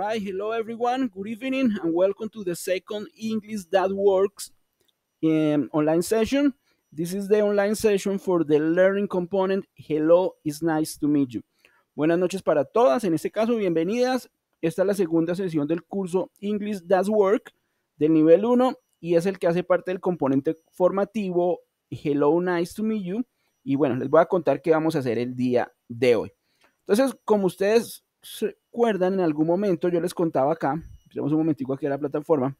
right, hello everyone, good evening, and welcome to the second English That Works um, online session. This is the online session for the learning component. Hello, it's nice to meet you. Buenas noches para todas, en este caso, bienvenidas. Esta es la segunda sesión del curso English That Work del nivel 1 y es el que hace parte del componente formativo Hello, nice to meet you. Y bueno, les voy a contar qué vamos a hacer el día de hoy. Entonces, como ustedes recuerdan en algún momento yo les contaba acá, tenemos un momentico aquí en la plataforma.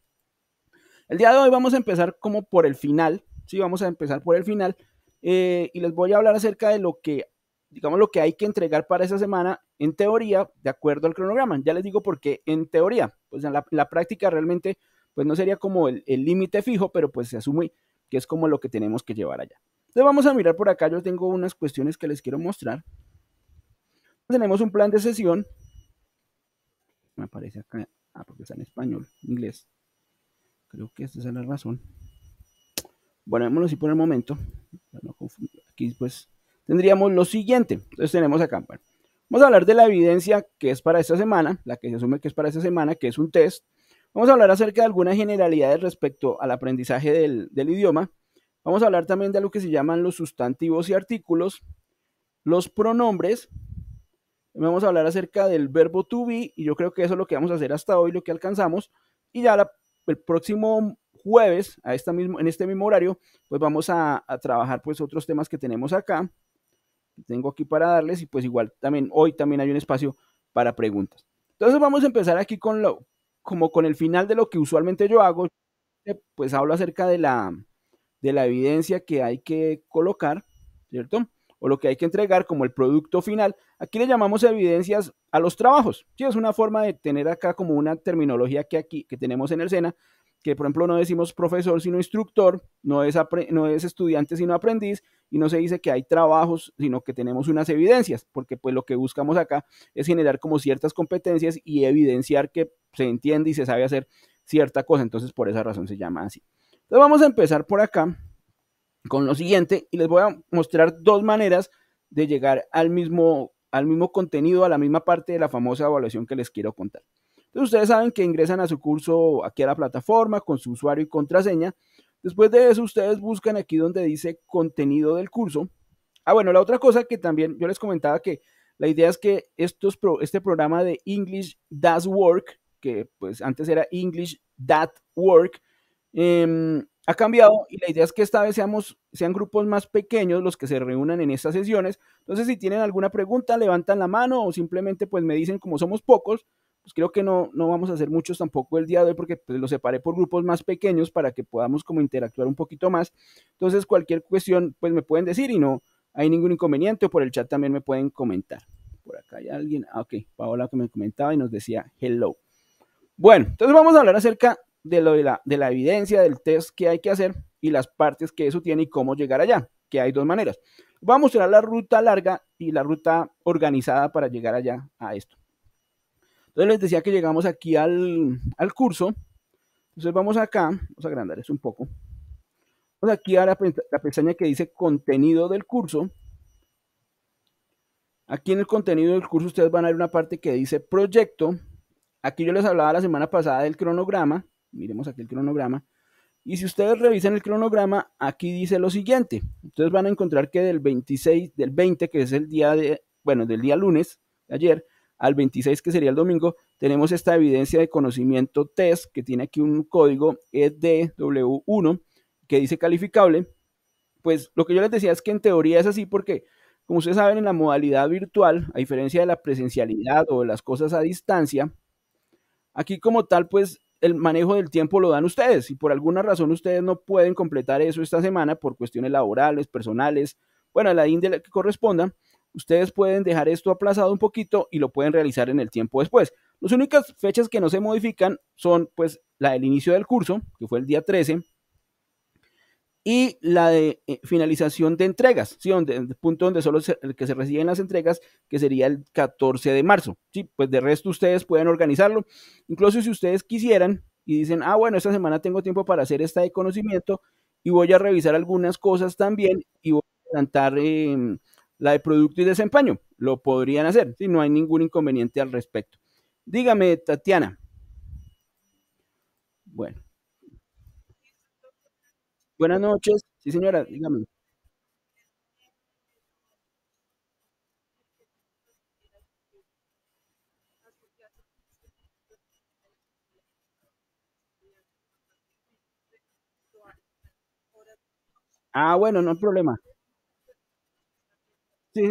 El día de hoy vamos a empezar como por el final, sí, vamos a empezar por el final eh, y les voy a hablar acerca de lo que, digamos, lo que hay que entregar para esa semana en teoría, de acuerdo al cronograma. Ya les digo porque qué en teoría, pues la, en la práctica realmente, pues no sería como el límite fijo, pero pues se asume que es como lo que tenemos que llevar allá. Entonces vamos a mirar por acá, yo tengo unas cuestiones que les quiero mostrar. Tenemos un plan de sesión aparece acá. Ah, porque está en español, inglés. Creo que esta es la razón. Bueno, vámonos por el momento. Aquí pues tendríamos lo siguiente. Entonces tenemos acá. vamos a hablar de la evidencia que es para esta semana, la que se asume que es para esta semana, que es un test. Vamos a hablar acerca de algunas generalidades respecto al aprendizaje del, del idioma. Vamos a hablar también de lo que se llaman los sustantivos y artículos, los pronombres, Vamos a hablar acerca del verbo to be y yo creo que eso es lo que vamos a hacer hasta hoy, lo que alcanzamos. Y ya el próximo jueves, a esta mismo, en este mismo horario, pues vamos a, trabajar pues otros temas que tenemos acá, tengo aquí para darles y pues igual también hoy también hay un espacio para preguntas. Entonces vamos a empezar aquí con lo, como con el final de lo que usualmente yo hago, pues hablo acerca de de la evidencia que hay que colocar, ¿cierto? o lo que hay que entregar como el producto final. Aquí le llamamos evidencias a los trabajos. Sí, es una forma de tener acá como una terminología que aquí que tenemos en el SENA, que por ejemplo no decimos profesor sino instructor, no es, no es estudiante sino aprendiz, y no se dice que hay trabajos, sino que tenemos unas evidencias, porque pues lo que buscamos acá es generar como ciertas competencias y evidenciar que se entiende y se sabe hacer cierta cosa, entonces por esa razón se llama así. Entonces vamos a empezar por acá con lo siguiente y les voy a mostrar dos maneras de llegar al mismo, al mismo contenido, a la misma parte de la famosa evaluación que les quiero contar. Entonces ustedes saben que ingresan a su curso aquí a la plataforma con su usuario y contraseña. Después de eso ustedes buscan aquí donde dice contenido del curso. Ah, bueno, la otra cosa que también yo les comentaba que la idea es que estos este programa de English Does Work, que pues antes era English That Work, eh, ha cambiado y la idea es que esta vez seamos, sean grupos más pequeños los que se reúnan en estas sesiones. Entonces, si tienen alguna pregunta, levantan la mano o simplemente pues me dicen como somos pocos, pues creo que no, no vamos a hacer muchos tampoco el día de hoy porque pues, los separé por grupos más pequeños para que podamos como interactuar un poquito más. Entonces, cualquier cuestión pues me pueden decir y no hay ningún inconveniente por el chat también me pueden comentar. Por acá hay alguien, ah, ok, Paola que me comentaba y nos decía hello. Bueno, entonces vamos a hablar acerca de, lo de, la, de la evidencia del test que hay que hacer y las partes que eso tiene y cómo llegar allá, que hay dos maneras. Voy a mostrar la ruta larga y la ruta organizada para llegar allá a esto. Entonces les decía que llegamos aquí al, curso. Entonces vamos acá, vamos a agrandar eso un poco. Vamos aquí a la pestaña que dice contenido del curso. Aquí en el contenido del curso ustedes van a ver una parte que dice proyecto. Aquí yo les hablaba la semana pasada del cronograma miremos aquí el cronograma. Y si ustedes revisan el cronograma, aquí dice lo siguiente. Ustedes van a encontrar que del 26, del 20, que es el día de, bueno, del día lunes, ayer, al 26, que sería el domingo, tenemos esta evidencia de conocimiento test, que tiene aquí un código EDW1, que dice calificable. Pues lo que yo les decía es que en teoría es así porque, como ustedes saben, en la modalidad virtual, a diferencia de la presencialidad o de las cosas a distancia, aquí como tal, pues el manejo del tiempo lo dan ustedes. Si por alguna razón ustedes no pueden completar eso esta semana por cuestiones laborales, personales, bueno, la índole que corresponda, ustedes pueden dejar esto aplazado un poquito y lo pueden realizar en el tiempo después. Las únicas fechas que no se modifican son pues la del inicio del curso, que fue el día 13, y la de eh, finalización de entregas, ¿sí? Donde, el punto donde solo se, el que se reciben las entregas, que sería el 14 de marzo. ¿sí? Pues de resto ustedes pueden organizarlo. Incluso si ustedes quisieran y dicen, ah, bueno, esta semana tengo tiempo para hacer esta de conocimiento y voy a revisar algunas cosas también y voy a plantar em, la de producto y desempaño Lo podrían hacer, si no hay ningún inconveniente al respecto. Dígame, Tatiana. Bueno. Buenas noches. Sí, señora, dígame. Ah, bueno, no hay problema. Sí,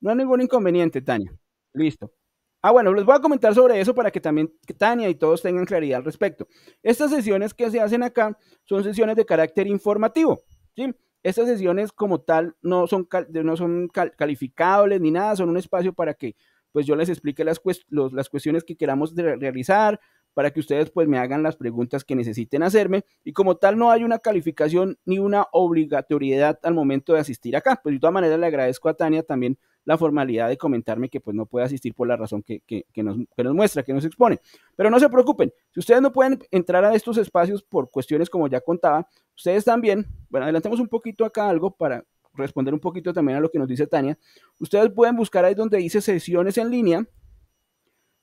No hay ningún inconveniente, Tania. Listo. Ah, bueno, les voy a comentar sobre eso para que también Tania y todos tengan claridad al respecto. Estas sesiones que se hacen acá son sesiones de carácter informativo. ¿sí? Estas sesiones como tal no son, no son calificables ni nada, son un espacio para que pues yo les explique las cuestiones que queramos realizar, para que ustedes pues me hagan las preguntas que necesiten hacerme y como tal no hay una calificación ni una obligatoriedad al momento de asistir acá. Pues de todas maneras le agradezco a Tania también la formalidad de comentarme que pues no puede asistir por la razón que, nos, que nos muestra, que nos expone. Pero no se preocupen, si ustedes no pueden entrar a estos espacios por cuestiones como ya contaba, ustedes también, bueno, adelantemos un poquito acá algo para responder un poquito también a lo que nos dice Tania. Ustedes pueden buscar ahí donde dice sesiones en línea,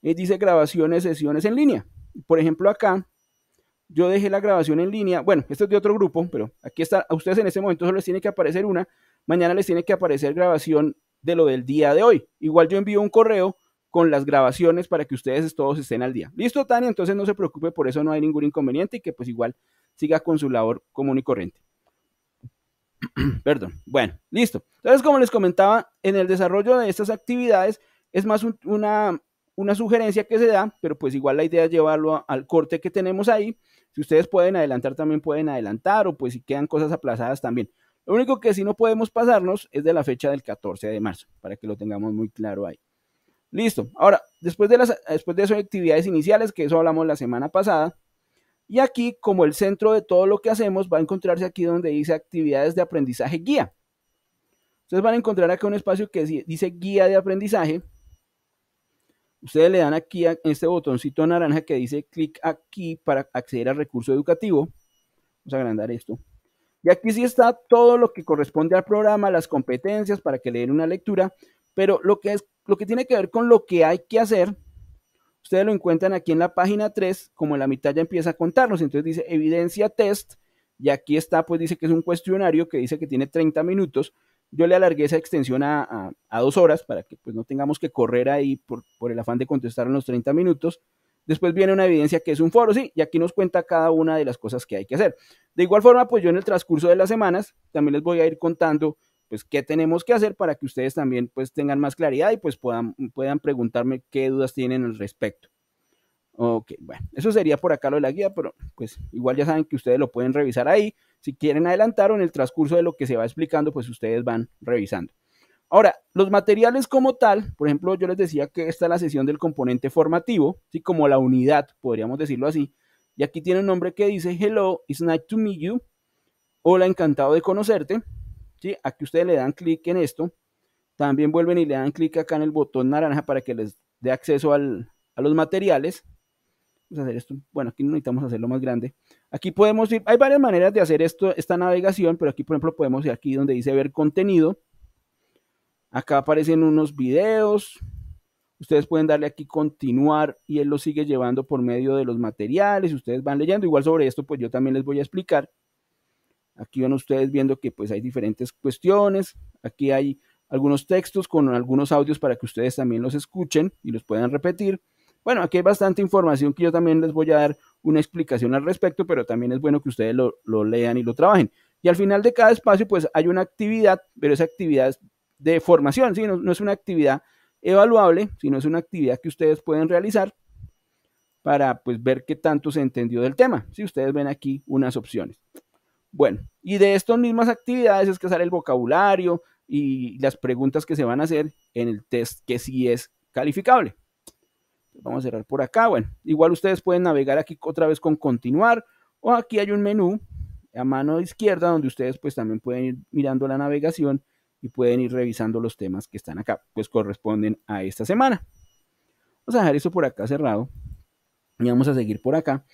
y dice grabaciones, sesiones en línea por ejemplo, acá yo dejé la grabación en línea. Bueno, esto es de otro grupo, pero aquí está. A ustedes en este momento solo les tiene que aparecer una. Mañana les tiene que aparecer grabación de lo del día de hoy. Igual yo envío un correo con las grabaciones para que ustedes todos estén al día. Listo, Tania, entonces no se preocupe, por eso no hay ningún inconveniente y que pues igual siga con su labor común y corriente. Perdón. Bueno, listo. Entonces, como les comentaba, en el desarrollo de estas actividades es más una, una sugerencia que se da, pero pues igual la idea es llevarlo al corte que tenemos ahí. Si ustedes pueden adelantar, también pueden adelantar, o pues si quedan cosas aplazadas también. Lo único que sí no podemos pasarnos es de la fecha del 14 de marzo, para que lo tengamos muy claro ahí. Listo. Ahora, después de, las, después de eso, actividades iniciales, que eso hablamos la semana pasada. Y aquí, como el centro de todo lo que hacemos, va a encontrarse aquí donde dice actividades de aprendizaje guía. Ustedes van a encontrar acá un espacio que dice guía de aprendizaje ustedes le dan aquí a este botoncito naranja que dice clic aquí para acceder al recurso educativo. Vamos a agrandar esto. Y aquí sí está todo lo que corresponde al programa, las competencias para que le den una lectura, pero lo que, es, lo que tiene que ver con lo que hay que hacer, ustedes lo encuentran aquí en la página 3, como la mitad ya empieza a contarnos, entonces dice evidencia test, y aquí está, pues dice que es un cuestionario que dice que tiene 30 minutos, yo le alargué esa extensión a, dos horas para que pues, no tengamos que correr ahí por, el afán de contestar en los 30 minutos. Después viene una evidencia que es un foro, sí, y aquí nos cuenta cada una de las cosas que hay que hacer. De igual forma, pues yo en el transcurso de las semanas también les voy a ir contando pues qué tenemos que hacer para que ustedes también pues tengan más claridad y pues puedan, puedan preguntarme qué dudas tienen al respecto. Ok, bueno, eso sería por acá lo de la guía, pero pues igual ya saben que ustedes lo pueden revisar ahí. Si quieren adelantar o en el transcurso de lo que se va explicando, pues ustedes van revisando. Ahora, los materiales como tal, por ejemplo, yo les decía que esta es la sesión del componente formativo, ¿sí? como la unidad, podríamos decirlo así. Y aquí tiene un nombre que dice Hello, it's nice to meet you. Hola, encantado de conocerte. ¿Sí? Aquí ustedes le dan clic en esto. También vuelven y le dan clic acá en el botón naranja para que les dé acceso a los materiales. Vamos a hacer esto. Bueno, aquí no necesitamos hacerlo más grande. Aquí podemos ir, hay varias maneras de hacer esto, esta navegación, pero aquí, por ejemplo, podemos ir aquí donde dice ver contenido. Acá aparecen unos videos. Ustedes pueden darle aquí continuar y él lo sigue llevando por medio de los materiales. Ustedes van leyendo. Igual sobre esto, pues yo también les voy a explicar. Aquí van ustedes viendo que pues hay diferentes cuestiones. Aquí hay algunos textos con algunos audios para que ustedes también los escuchen y los puedan repetir. Bueno, aquí hay bastante información que yo también les voy a dar una explicación al respecto, pero también es bueno que ustedes lo, lean y lo trabajen. Y al final de cada espacio, pues hay una actividad, pero esa actividad es de formación, ¿sí? no, es una actividad evaluable, sino es una actividad que ustedes pueden realizar para pues, ver qué tanto se entendió del tema. Si ustedes ven aquí unas opciones. Bueno, y de estas mismas actividades es que sale el vocabulario y las preguntas que se van a hacer en el test que sí es calificable. Vamos a cerrar por acá. Bueno, igual ustedes pueden navegar aquí otra vez con continuar o aquí hay un menú a mano izquierda donde ustedes pues también pueden ir mirando la navegación y pueden ir revisando los temas que están acá, pues corresponden a esta semana. Vamos a dejar eso por acá cerrado y vamos a seguir por acá.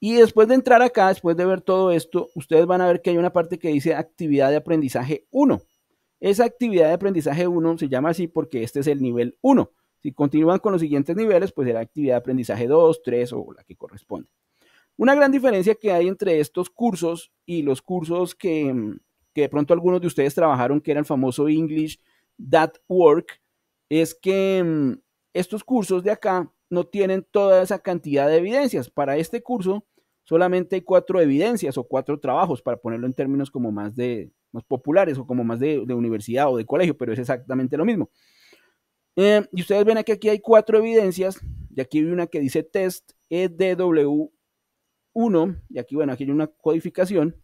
Y después de entrar acá, después de ver todo esto, ustedes van a ver que hay una parte que dice actividad de aprendizaje 1. Esa actividad de aprendizaje 1 se llama así porque este es el nivel 1. Si continúan con los siguientes niveles, pues será actividad de aprendizaje 2, 3 o la que corresponde. Una gran diferencia que hay entre estos cursos y los cursos que, mm, de pronto algunos de ustedes trabajaron, que era el famoso English That Work, es que mm, estos cursos de acá no tienen toda esa cantidad de evidencias. Para este curso solamente hay cuatro evidencias o cuatro trabajos, para ponerlo en términos como más de más populares o como más de, de universidad o de colegio, pero es exactamente lo mismo. Eh, y ustedes ven que aquí hay cuatro evidencias. Y aquí hay una que dice test EDW1. Y aquí, bueno, aquí hay una codificación.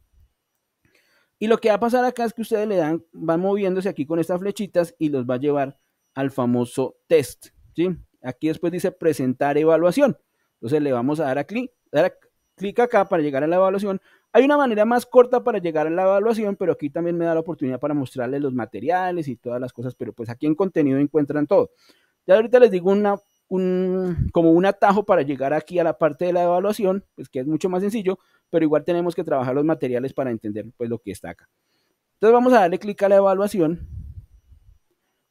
Y lo que va a pasar acá es que ustedes le dan, van moviéndose aquí con estas flechitas y los va a llevar al famoso test. ¿sí? Aquí después dice presentar evaluación. Entonces le vamos a dar a clic, dar clic acá para llegar a la evaluación, hay una manera más corta para llegar a la evaluación, pero aquí también me da la oportunidad para mostrarles los materiales y todas las cosas, pero pues aquí en contenido encuentran todo. Ya ahorita les digo como un atajo para llegar aquí a la parte de la evaluación, pues que es mucho más sencillo, pero igual tenemos que trabajar los materiales para entender pues lo que está acá. Entonces vamos a darle clic a la evaluación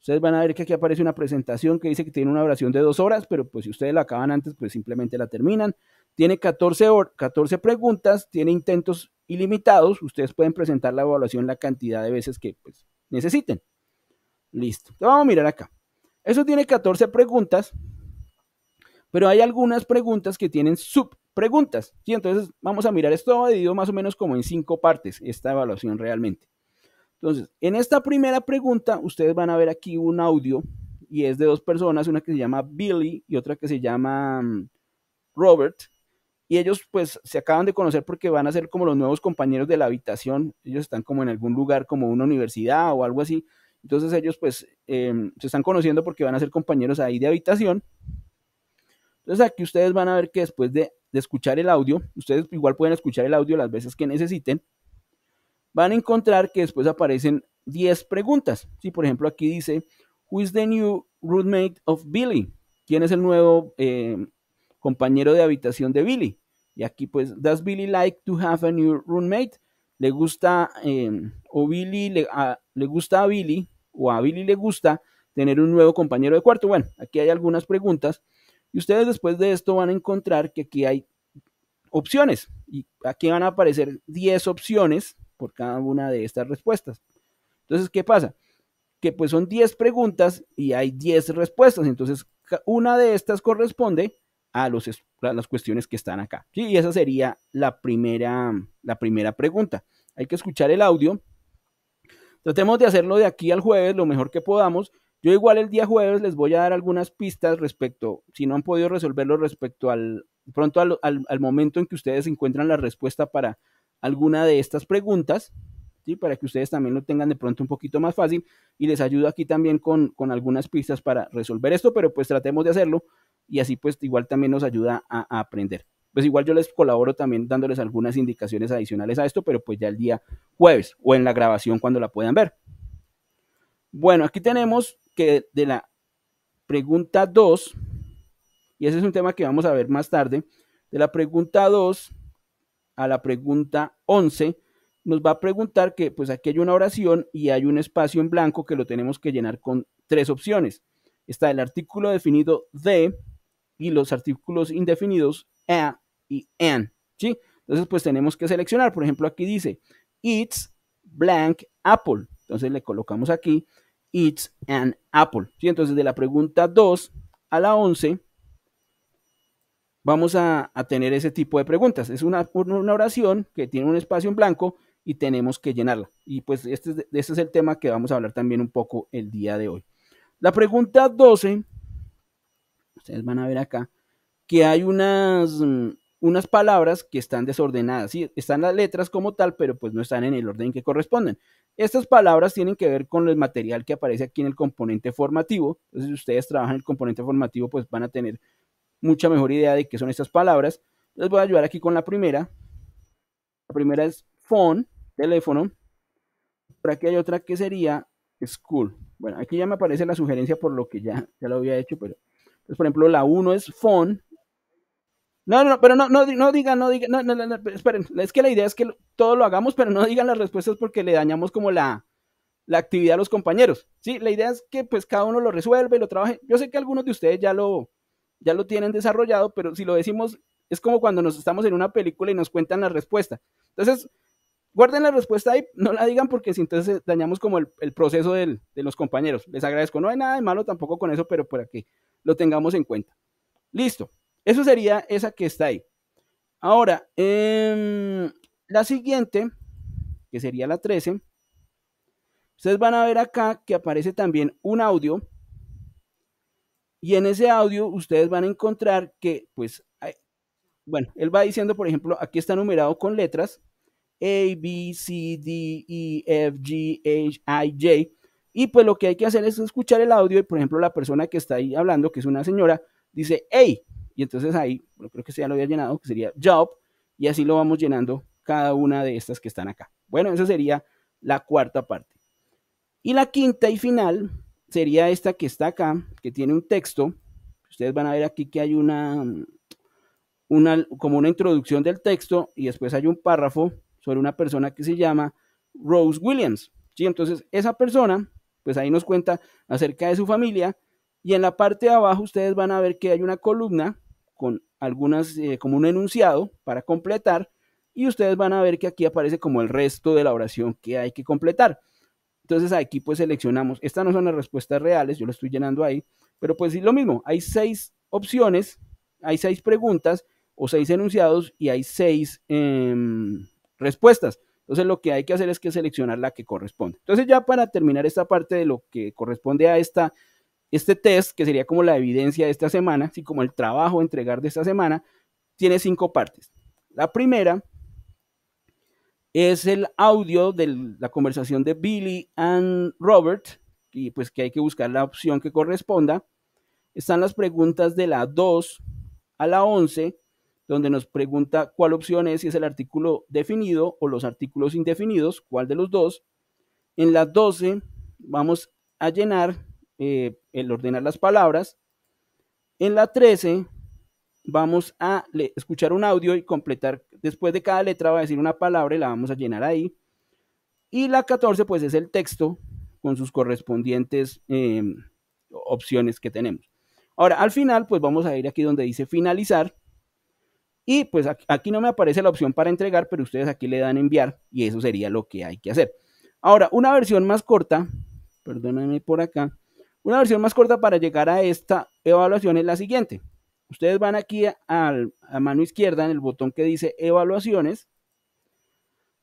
Ustedes van a ver que aquí aparece una presentación que dice que tiene una duración de dos horas, pero pues si ustedes la acaban antes, pues simplemente la terminan. Tiene 14, 14 preguntas, tiene intentos ilimitados. Ustedes pueden presentar la evaluación la cantidad de veces que pues, necesiten. Listo. vamos a mirar acá. Eso tiene 14 preguntas, pero hay algunas preguntas que tienen subpreguntas. Y Entonces vamos a mirar esto dividido más o menos como en cinco partes, esta evaluación realmente. Entonces, en esta primera pregunta, ustedes van a ver aquí un audio y es de dos personas, una que se llama Billy y otra que se llama mm, Robert. Y ellos pues se acaban de conocer porque van a ser como los nuevos compañeros de la habitación. Ellos están como en algún lugar, como una universidad o algo así. Entonces ellos pues em, se están conociendo porque van a ser compañeros ahí de habitación. Entonces aquí ustedes van a ver que después de escuchar el audio, ustedes igual pueden escuchar el audio las veces que necesiten van a encontrar que después aparecen 10 preguntas. Si, por ejemplo, aquí dice, Who is the new roommate of Billy? ¿Quién es el nuevo eh, compañero de habitación de Billy? Y aquí pues, ¿Does Billy like to have a new roommate? ¿Le gusta em, o Billy le, le gusta a Billy o a Billy le gusta tener un nuevo compañero de cuarto? Bueno, aquí hay algunas preguntas y ustedes después de esto van a encontrar que aquí hay opciones y aquí van a aparecer 10 opciones por cada una de estas respuestas. Entonces, ¿qué pasa? Que pues son 10 preguntas y hay 10 respuestas. Entonces, una de estas corresponde a, los, las cuestiones que están acá. Y esa sería la primera, la primera pregunta. Hay que escuchar el audio. Tratemos de hacerlo de aquí al jueves lo mejor que podamos. Yo igual el día jueves les voy a dar algunas pistas respecto, si no han podido resolverlo respecto al, pronto al momento en que ustedes encuentran la respuesta para alguna de estas preguntas, ¿sí? para que ustedes también lo tengan de pronto un poquito más fácil y les ayudo aquí también con, algunas pistas para resolver esto, pero pues tratemos de hacerlo y así pues igual también nos ayuda a, a aprender pues igual yo les colaboro también dándoles algunas indicaciones adicionales a esto, pero pues ya el día jueves o en la grabación cuando la puedan ver. Bueno, aquí tenemos que de la pregunta 2, y ese es un tema que vamos a ver más tarde, de la pregunta 2 a la pregunta 11, nos va a preguntar que pues aquí hay una oración y hay un espacio en blanco que lo tenemos que llenar con tres opciones. Está el artículo definido de y los artículos indefinidos a y an, ¿sí? Entonces pues tenemos que seleccionar, por ejemplo aquí dice it's blank apple, entonces le colocamos aquí it's an apple, ¿sí? Entonces de la pregunta 2 a la 11 vamos a, tener ese tipo de preguntas. Es una, oración que tiene un espacio en blanco y tenemos que llenarla. Y pues este, es el tema que vamos a hablar también un poco el día de hoy. La pregunta 12, ustedes van a ver acá, que hay unas, mm, unas palabras que están desordenadas, ¿sí? están las letras como tal, pero pues no están en el orden que corresponden. Estas palabras tienen que ver con el material que aparece aquí en el componente formativo. Entonces, si ustedes trabajan en el componente formativo, pues van a tener mucha mejor idea de qué son estas palabras. Les voy a ayudar aquí con la primera. La primera es phone, teléfono. Por aquí hay otra que sería school. Bueno, aquí ya me aparece la sugerencia por lo que ya, ya lo había hecho, pero... Pues, por ejemplo, la 1 es phone. No, no, no, pero no, no, no digan, no digan, no, no, no, esperen, es que la idea es que todo lo hagamos, pero no digan las respuestas porque le dañamos como la, la actividad a los compañeros. Sí, la idea es que pues cada uno lo resuelve, lo trabaje. Yo sé que algunos de ustedes ya lo, ya lo tienen desarrollado, pero si lo decimos, es como cuando nos estamos en una película y nos cuentan la respuesta. Entonces, guarden la respuesta ahí, no la digan porque si entonces dañamos como el, proceso de los compañeros. Les agradezco, no hay nada de malo tampoco con eso, pero para que lo tengamos en cuenta. Listo, eso sería esa que está ahí. Ahora, em, la siguiente, que sería la 13, ustedes van a ver acá que aparece también un audio y en ese audio ustedes van a encontrar que, pues, bueno, él va diciendo, por ejemplo, aquí está numerado con letras A, B, C, D, E, F, G, H, I, J. Y pues lo que hay que hacer es escuchar el audio y, por ejemplo, la persona que está ahí hablando, que es una señora, dice, hey, y entonces ahí, creo que ya lo había llenado, que sería job, y así lo vamos llenando cada una de estas que están acá. Bueno, esa sería la cuarta parte. Y la quinta y final sería esta que está acá, que tiene un texto. Ustedes van a ver aquí que hay una, como una introducción del texto y después hay un párrafo sobre una persona que se llama Rose Williams. ¿sí? Entonces, esa persona, pues ahí nos cuenta acerca de su familia y en la parte de abajo ustedes van a ver que hay una columna con algunas, eh, como un enunciado para completar y ustedes van a ver que aquí aparece como el resto de la oración que hay que completar. Entonces aquí pues seleccionamos, estas no son las respuestas reales, yo lo estoy llenando ahí, pero pues lo mismo, hay seis opciones, hay seis preguntas o seis enunciados y hay seis em, respuestas. Entonces lo que hay que hacer es que seleccionar la que corresponde. Entonces ya para terminar esta parte de lo que corresponde a esta, este test, que sería como la evidencia de esta semana, así como el trabajo a entregar de esta semana, tiene cinco partes. La primera es el audio de la conversación de Billy and Robert, y pues que hay que buscar la opción que corresponda. Están las preguntas de la 2 a la 11, donde nos pregunta cuál opción es, si es el artículo definido o los artículos indefinidos, cuál de los dos. En la 12 vamos a llenar eh, el ordenar las palabras. En la 13 vamos a escuchar un audio y completar Después de cada letra va a decir una palabra y la vamos a llenar ahí. Y la 14, pues es el texto con sus correspondientes em, opciones que tenemos. Ahora, al final, pues vamos a ir aquí donde dice finalizar. Y pues aquí no me aparece la opción para entregar, pero ustedes aquí le dan enviar y eso sería lo que hay que hacer. Ahora, una versión más corta, perdónenme por acá, una versión más corta para llegar a esta evaluación es la siguiente ustedes van aquí a, la mano izquierda en el botón que dice evaluaciones,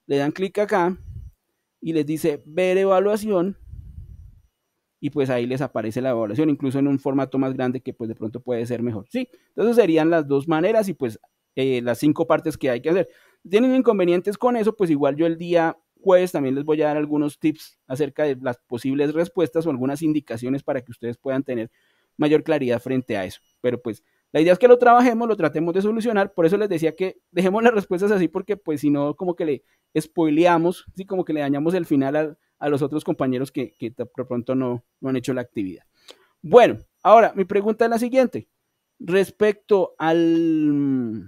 le dan clic acá y les dice ver evaluación y pues ahí les aparece la evaluación, incluso en un formato más grande que pues de pronto puede ser mejor. Sí, entonces serían las dos maneras y pues eh, las cinco partes que hay que hacer. Si tienen inconvenientes con eso, pues igual yo el día jueves también les voy a dar algunos tips acerca de las posibles respuestas o algunas indicaciones para que ustedes puedan tener mayor claridad frente a eso. Pero pues la idea es que lo trabajemos, lo tratemos de solucionar, por eso les decía que dejemos las respuestas así porque pues si no como que le spoileamos, así como que le dañamos el final a, los otros compañeros que, que por pronto no, han hecho la actividad. Bueno, ahora mi pregunta es la siguiente. Respecto al,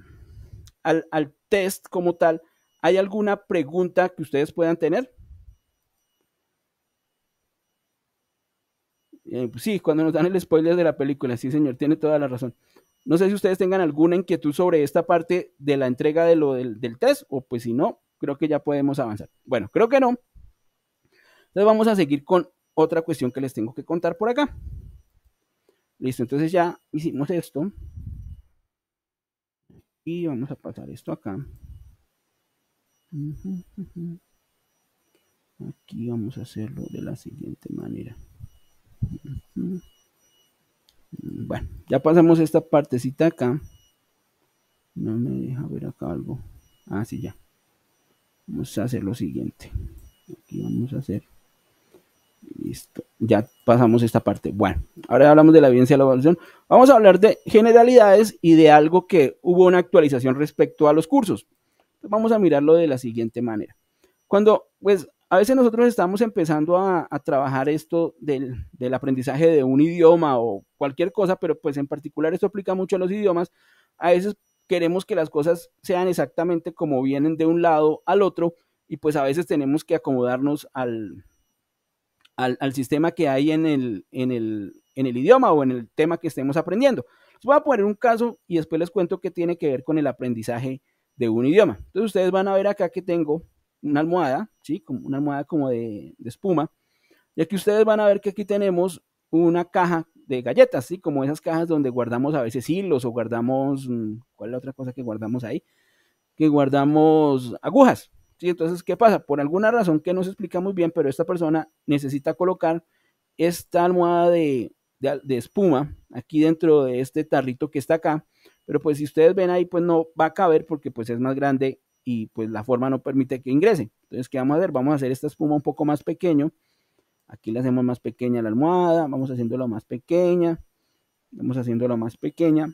al, test como tal, ¿hay alguna pregunta que ustedes puedan tener? Eh, sí, cuando nos dan el spoiler de la película, sí señor, tiene toda la razón. No sé si ustedes tengan alguna inquietud sobre esta parte de la entrega de lo del, test, o pues si no, creo que ya podemos avanzar. Bueno, creo que no. Entonces vamos a seguir con otra cuestión que les tengo que contar por acá. Listo, entonces ya hicimos esto. Y vamos a pasar esto acá. Aquí vamos a hacerlo de la siguiente manera. Bueno, ya pasamos esta partecita acá. No me deja ver acá algo. Ah, sí, ya. Vamos a hacer lo siguiente. Aquí vamos a hacer. Listo. Ya pasamos esta parte. Bueno, ahora hablamos de la evidencia de la evaluación. Vamos a hablar de generalidades y de algo que hubo una actualización respecto a los cursos. vamos a mirarlo de la siguiente manera. Cuando pues a veces nosotros estamos empezando a, trabajar esto del, aprendizaje de un idioma o cualquier cosa, pero pues en particular esto aplica mucho a los idiomas. A veces queremos que las cosas sean exactamente como vienen de un lado al otro y pues a veces tenemos que acomodarnos al, al, sistema que hay en el, en, el, en el idioma o en el tema que estemos aprendiendo. Les voy a poner un caso y después les cuento qué tiene que ver con el aprendizaje de un idioma. Entonces ustedes van a ver acá que tengo una almohada, ¿sí? Como una almohada como de, espuma. Y aquí ustedes van a ver que aquí tenemos una caja de galletas, ¿sí? Como esas cajas donde guardamos a veces hilos o guardamos, mm, ¿cuál es la otra cosa que guardamos ahí? Que guardamos agujas, ¿sí? Entonces, ¿qué pasa? Por alguna razón que no se explica muy bien, pero esta persona necesita colocar esta almohada de, de espuma aquí dentro de este tarrito que está acá pero pues si ustedes ven ahí, pues no va a caber porque pues es más grande y pues la forma no permite que ingrese. Entonces, ¿qué vamos a hacer? Vamos a hacer esta espuma un poco más pequeño. Aquí le hacemos más pequeña la almohada, vamos haciéndola más pequeña, vamos haciéndola más pequeña,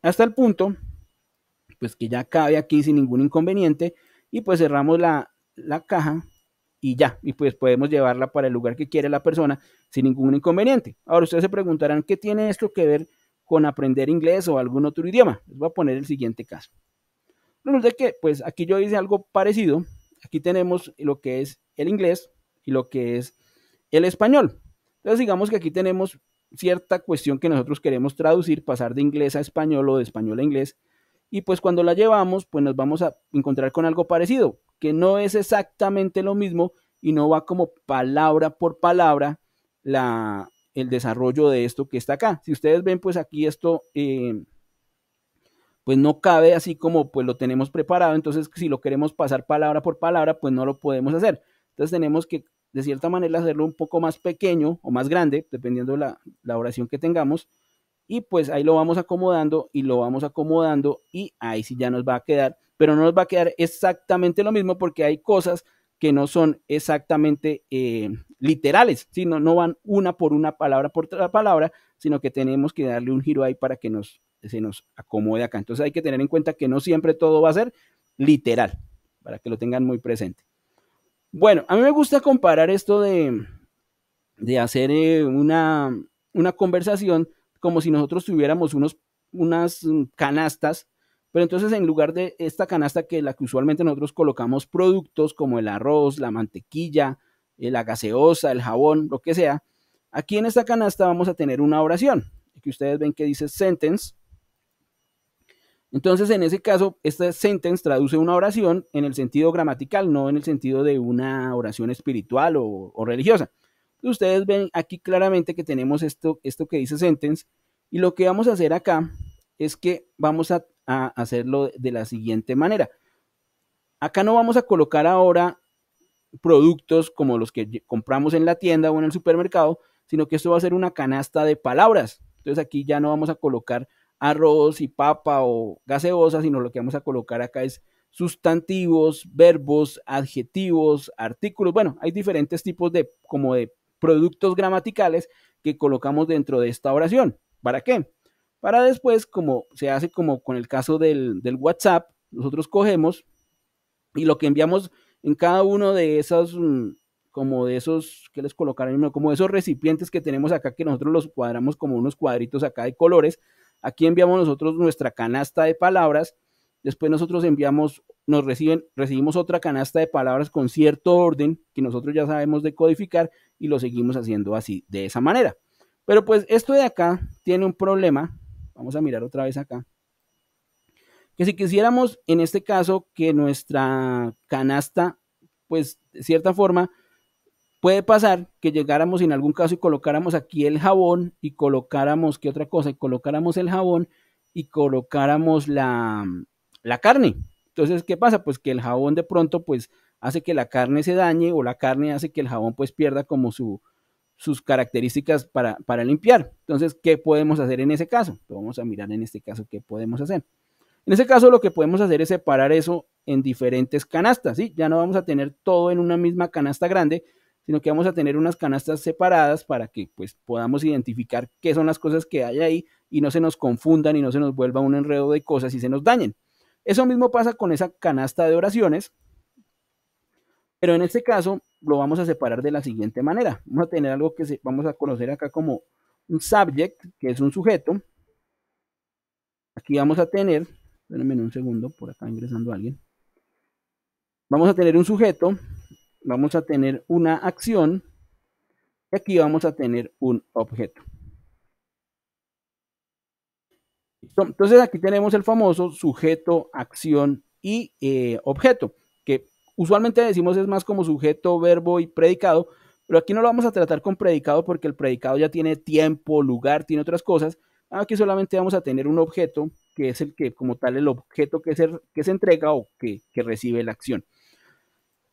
hasta el punto, pues que ya cabe aquí sin ningún inconveniente y pues cerramos la, la caja y ya, y pues podemos llevarla para el lugar que quiere la persona sin ningún inconveniente. Ahora ustedes se preguntarán, ¿qué tiene esto que ver con aprender inglés o algún otro idioma? Les voy a poner el siguiente caso. ¿De que, pues aquí yo hice algo parecido. Aquí tenemos lo que es el inglés y lo que es el español. Entonces, digamos que aquí tenemos cierta cuestión que nosotros queremos traducir, pasar de inglés a español o de español a inglés. Y pues cuando la llevamos, pues nos vamos a encontrar con algo parecido, que no es exactamente lo mismo y no va como palabra por palabra la, el desarrollo de esto que está acá. Si ustedes ven, pues aquí esto... Eh, pues no cabe así como pues lo tenemos preparado, entonces si lo queremos pasar palabra por palabra, pues no lo podemos hacer. Entonces tenemos que de cierta manera hacerlo un poco más pequeño o más grande, dependiendo la, la oración que tengamos, y pues ahí lo vamos acomodando y lo vamos acomodando y ahí sí ya nos va a quedar, pero no nos va a quedar exactamente lo mismo porque hay cosas que no son exactamente eh, literales, sino no van una por una palabra por otra palabra, sino que tenemos que darle un giro ahí para que nos se nos acomode acá. Entonces hay que tener en cuenta que no siempre todo va a ser literal, para que lo tengan muy presente. Bueno, a mí me gusta comparar esto de, hacer eh, una, conversación como si nosotros tuviéramos unos, unas mm, canastas, pero entonces en lugar de esta canasta que la que usualmente nosotros colocamos productos como el arroz, la mantequilla, eh, la gaseosa, el jabón, lo que sea, aquí en esta canasta vamos a tener una oración. que ustedes ven que dice sentence, entonces, en ese caso, esta sentence traduce una oración en el sentido gramatical, no en el sentido de una oración espiritual o, religiosa. Ustedes ven aquí claramente que tenemos esto, esto que dice sentence y lo que vamos a hacer acá es que vamos a, a hacerlo de la siguiente manera. Acá no vamos a colocar ahora productos como los que compramos en la tienda o en el supermercado, sino que esto va a ser una canasta de palabras. Entonces aquí ya no vamos a colocar arroz y papa o gaseosa, sino lo que vamos a colocar acá es sustantivos, verbos, adjetivos, artículos. Bueno, hay diferentes tipos de como de productos gramaticales que colocamos dentro de esta oración. ¿Para qué? Para después, como se hace como con el caso del, del WhatsApp, nosotros cogemos y lo que enviamos en cada uno de esos, mm, como de esos, que les colocaron? Como de esos recipientes que tenemos acá, que nosotros los cuadramos como unos cuadritos acá de colores, Aquí enviamos nosotros nuestra canasta de palabras, después nosotros enviamos, nos reciben, recibimos otra canasta de palabras con cierto orden que nosotros ya sabemos decodificar y lo seguimos haciendo así, de esa manera. Pero pues esto de acá tiene un problema, vamos a mirar otra vez acá, que si quisiéramos en este caso que nuestra canasta, pues de cierta forma, Puede pasar que llegáramos en algún caso y colocáramos aquí el jabón y colocáramos, ¿qué otra cosa? Y colocáramos el jabón y colocáramos la, carne. Entonces, ¿qué pasa? Pues que el jabón de pronto pues hace que la carne se dañe o la carne hace que el jabón pues pierda como su, sus características para, limpiar. Entonces, ¿qué podemos hacer en ese caso? Vamos a mirar en este caso qué podemos hacer. En ese caso lo que podemos hacer es separar eso en diferentes canastas, Ya no vamos a tener todo en una misma canasta grande, sino que vamos a tener unas canastas separadas para que pues podamos identificar qué son las cosas que hay ahí y no se nos confundan y no se nos vuelva un enredo de cosas y se nos dañen. Eso mismo pasa con esa canasta de oraciones, pero en este caso lo vamos a separar de la siguiente manera. Vamos a tener algo que vamos a conocer acá como un subject, que es un sujeto. Aquí vamos a tener, espérenme un segundo, por acá ingresando alguien. Vamos a tener un sujeto vamos a tener una acción y aquí vamos a tener un objeto. Entonces aquí tenemos el famoso sujeto, acción y eh, objeto, que usualmente decimos es más como sujeto, verbo y predicado, pero aquí no lo vamos a tratar con predicado porque el predicado ya tiene tiempo, lugar, tiene otras cosas. Aquí solamente vamos a tener un objeto que es el que, como tal, el objeto que se, que se entrega o que recibe la acción.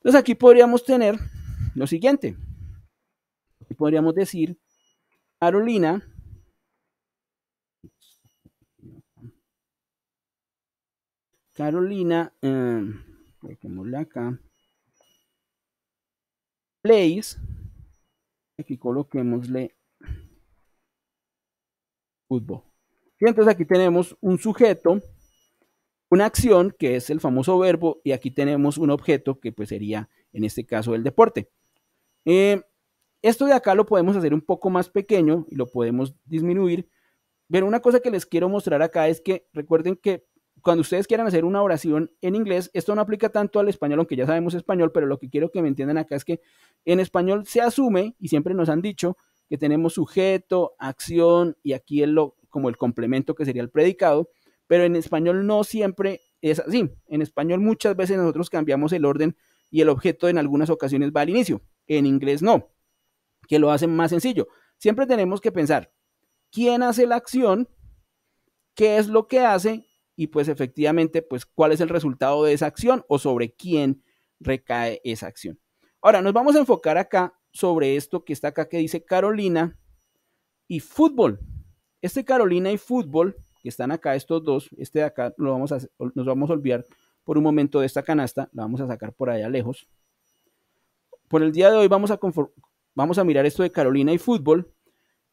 Entonces aquí podríamos tener lo siguiente. Podríamos decir, Carolina Carolina, eh, acá, Place. aquí coloquemosle. fútbol. Y entonces aquí tenemos un sujeto una acción que es el famoso verbo y aquí tenemos un objeto que pues sería en este caso el deporte. Eh, esto de acá lo podemos hacer un poco más pequeño y lo podemos disminuir, pero una cosa que les quiero mostrar acá es que recuerden que cuando ustedes quieran hacer una oración en inglés, esto no aplica tanto al español, aunque ya sabemos español, pero lo que quiero que me entiendan acá es que en español se asume, y siempre nos han dicho, que tenemos sujeto, acción y aquí es lo, como el complemento que sería el predicado, pero en español no siempre es así. En español muchas veces nosotros cambiamos el orden y el objeto en algunas ocasiones va al inicio, en inglés no, que lo hacen más sencillo. Siempre tenemos que pensar quién hace la acción, qué es lo que hace y pues efectivamente pues cuál es el resultado de esa acción o sobre quién recae esa acción. Ahora nos vamos a enfocar acá sobre esto que está acá que dice Carolina y fútbol. Este Carolina y fútbol que están acá, estos dos, este de acá, lo vamos a, nos vamos a olvidar por un momento de esta canasta, la vamos a sacar por allá lejos. Por el día de hoy vamos a, vamos a mirar esto de Carolina y fútbol.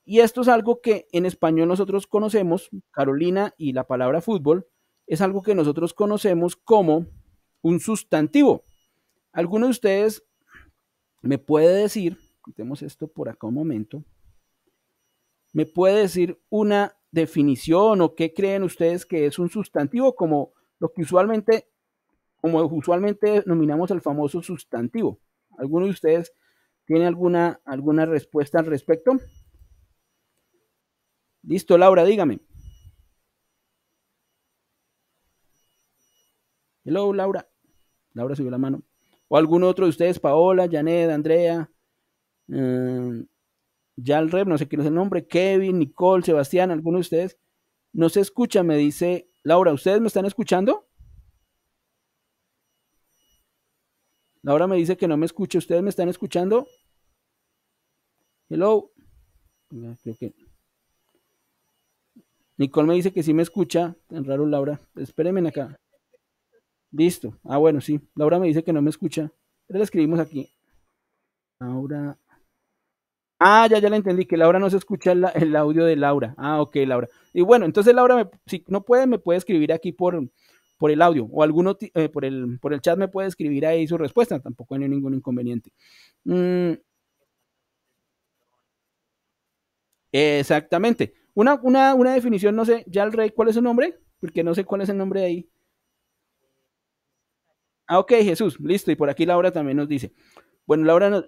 Y esto es algo que en español nosotros conocemos, Carolina y la palabra fútbol, es algo que nosotros conocemos como un sustantivo. Alguno de ustedes me puede decir, quitemos esto por acá un momento, me puede decir una definición o qué creen ustedes que es un sustantivo como lo que usualmente, como usualmente denominamos el famoso sustantivo. ¿Alguno de ustedes tiene alguna, alguna respuesta al respecto? Listo, Laura, dígame. Hello, Laura. Laura subió la mano. O algún otro de ustedes, Paola, Janet, Andrea, eh, ya el rep, no sé quién es el nombre, Kevin, Nicole, Sebastián, alguno de ustedes, no se escucha, me dice Laura, ¿ustedes me están escuchando? Laura me dice que no me escucha, ¿ustedes me están escuchando? Hello. Creo que... Nicole me dice que sí me escucha, tan raro Laura, espérenme acá. Listo. Ah, bueno, sí. Laura me dice que no me escucha. Pero le escribimos aquí. Laura Ah, ya, ya la entendí, que Laura no se escucha el, audio de Laura. Ah, ok, Laura. Y bueno, entonces Laura, si no puede, me puede escribir aquí por, por el audio o alguno eh, por, el, chat me puede escribir ahí su respuesta, tampoco hay ningún inconveniente. Mm. Exactamente. Una, una, una, definición, no sé, ya el rey, ¿cuál es su nombre? Porque no sé cuál es el nombre de ahí. Ah, ok, Jesús, listo. Y por aquí Laura también nos dice. Bueno, Laura nos,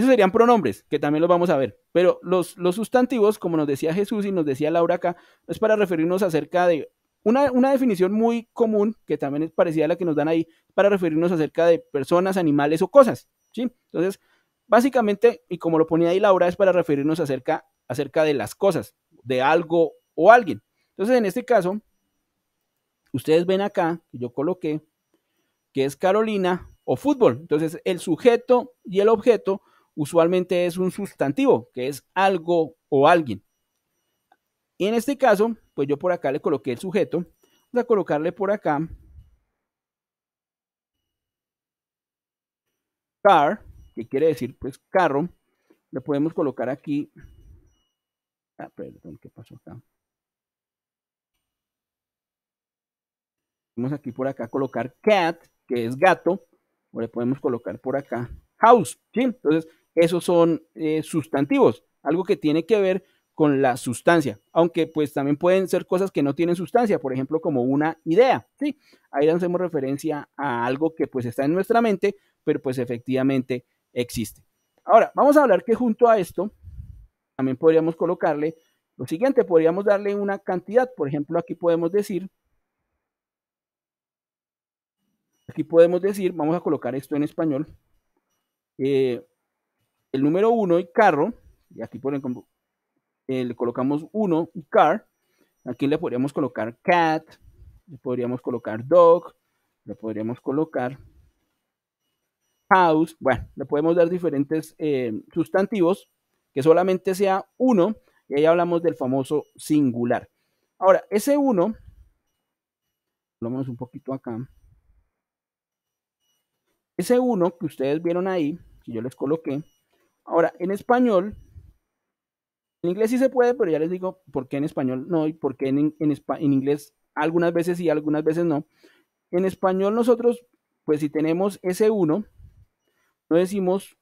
Esos serían pronombres, que también los vamos a ver. Pero los, los sustantivos, como nos decía Jesús y nos decía Laura acá, es para referirnos acerca de una, definición muy común, que también es parecida a la que nos dan ahí, para referirnos acerca de personas, animales o cosas. ¿sí? Entonces, básicamente, y como lo ponía ahí Laura, es para referirnos acerca, acerca de las cosas, de algo o alguien. Entonces, en este caso, ustedes ven acá, yo coloqué, que es Carolina o fútbol. Entonces, el sujeto y el objeto usualmente es un sustantivo, que es algo o alguien. Y en este caso, pues yo por acá le coloqué el sujeto. Vamos a colocarle por acá car, que quiere decir pues carro. Le podemos colocar aquí. Ah, perdón, ¿qué pasó acá? Vamos aquí por acá colocar cat, que es gato. O le podemos colocar por acá house. ¿sí? Entonces, esos son eh, sustantivos, algo que tiene que ver con la sustancia, aunque pues también pueden ser cosas que no tienen sustancia, por ejemplo como una idea, ¿sí? Ahí hacemos referencia a algo que pues está en nuestra mente, pero pues efectivamente existe. Ahora, vamos a hablar que junto a esto también podríamos colocarle lo siguiente, podríamos darle una cantidad, por ejemplo aquí podemos decir, aquí podemos decir, vamos a colocar esto en español, eh, el número 1 y carro, y aquí por ejemplo, le colocamos 1 y car, aquí le podríamos colocar cat, le podríamos colocar dog, le podríamos colocar house, bueno, le podemos dar diferentes eh, sustantivos, que solamente sea uno, y ahí hablamos del famoso singular. Ahora, ese uno, lo un poquito acá, ese uno que ustedes vieron ahí, si yo les coloqué, Ahora, en español, en inglés sí se puede, pero ya les digo por qué en español no y por qué en, en, inglés algunas veces sí, algunas veces no. En español nosotros, pues si tenemos ese 1, no decimos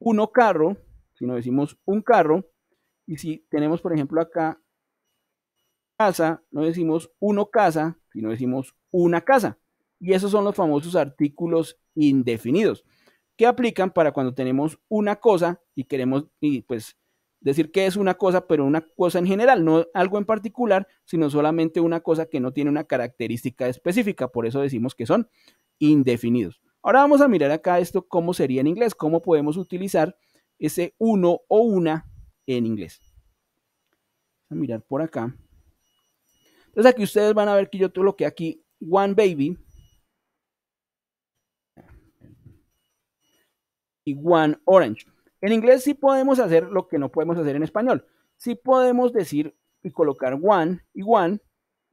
uno carro, sino decimos un carro. Y si tenemos, por ejemplo, acá casa, no decimos uno casa, sino decimos una casa. Y esos son los famosos artículos indefinidos que aplican para cuando tenemos una cosa y queremos, y pues decir que es una cosa, pero una cosa en general, no algo en particular, sino solamente una cosa que no tiene una característica específica. Por eso decimos que son indefinidos. Ahora vamos a mirar acá esto, cómo sería en inglés, cómo podemos utilizar ese uno o una en inglés. a mirar por acá. Entonces aquí ustedes van a ver que yo que aquí one baby One Orange. En inglés sí podemos hacer lo que no podemos hacer en español. Sí podemos decir y colocar one y one,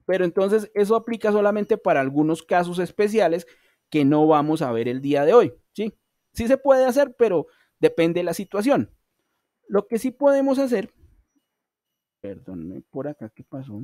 pero entonces eso aplica solamente para algunos casos especiales que no vamos a ver el día de hoy. ¿sí? sí se puede hacer, pero depende de la situación. Lo que sí podemos hacer, perdón, por acá qué pasó.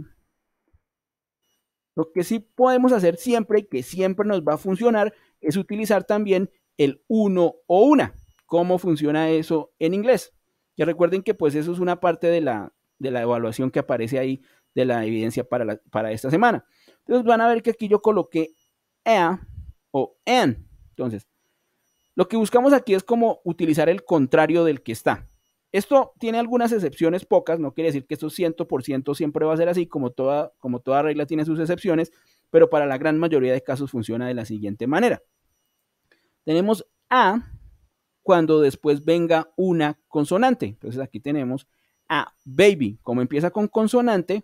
Lo que sí podemos hacer siempre y que siempre nos va a funcionar es utilizar también el uno o una cómo funciona eso en inglés. Y recuerden que pues eso es una parte de la, evaluación que aparece ahí de la evidencia para, esta semana. Entonces van a ver que aquí yo coloqué a er o en. Entonces, lo que buscamos aquí es como utilizar el contrario del que está. Esto tiene algunas excepciones pocas, no quiere decir que esto 100% siempre va a ser así, como toda, como toda regla tiene sus excepciones, pero para la gran mayoría de casos funciona de la siguiente manera. Tenemos a cuando después venga una consonante. Entonces aquí tenemos a baby. Como empieza con consonante,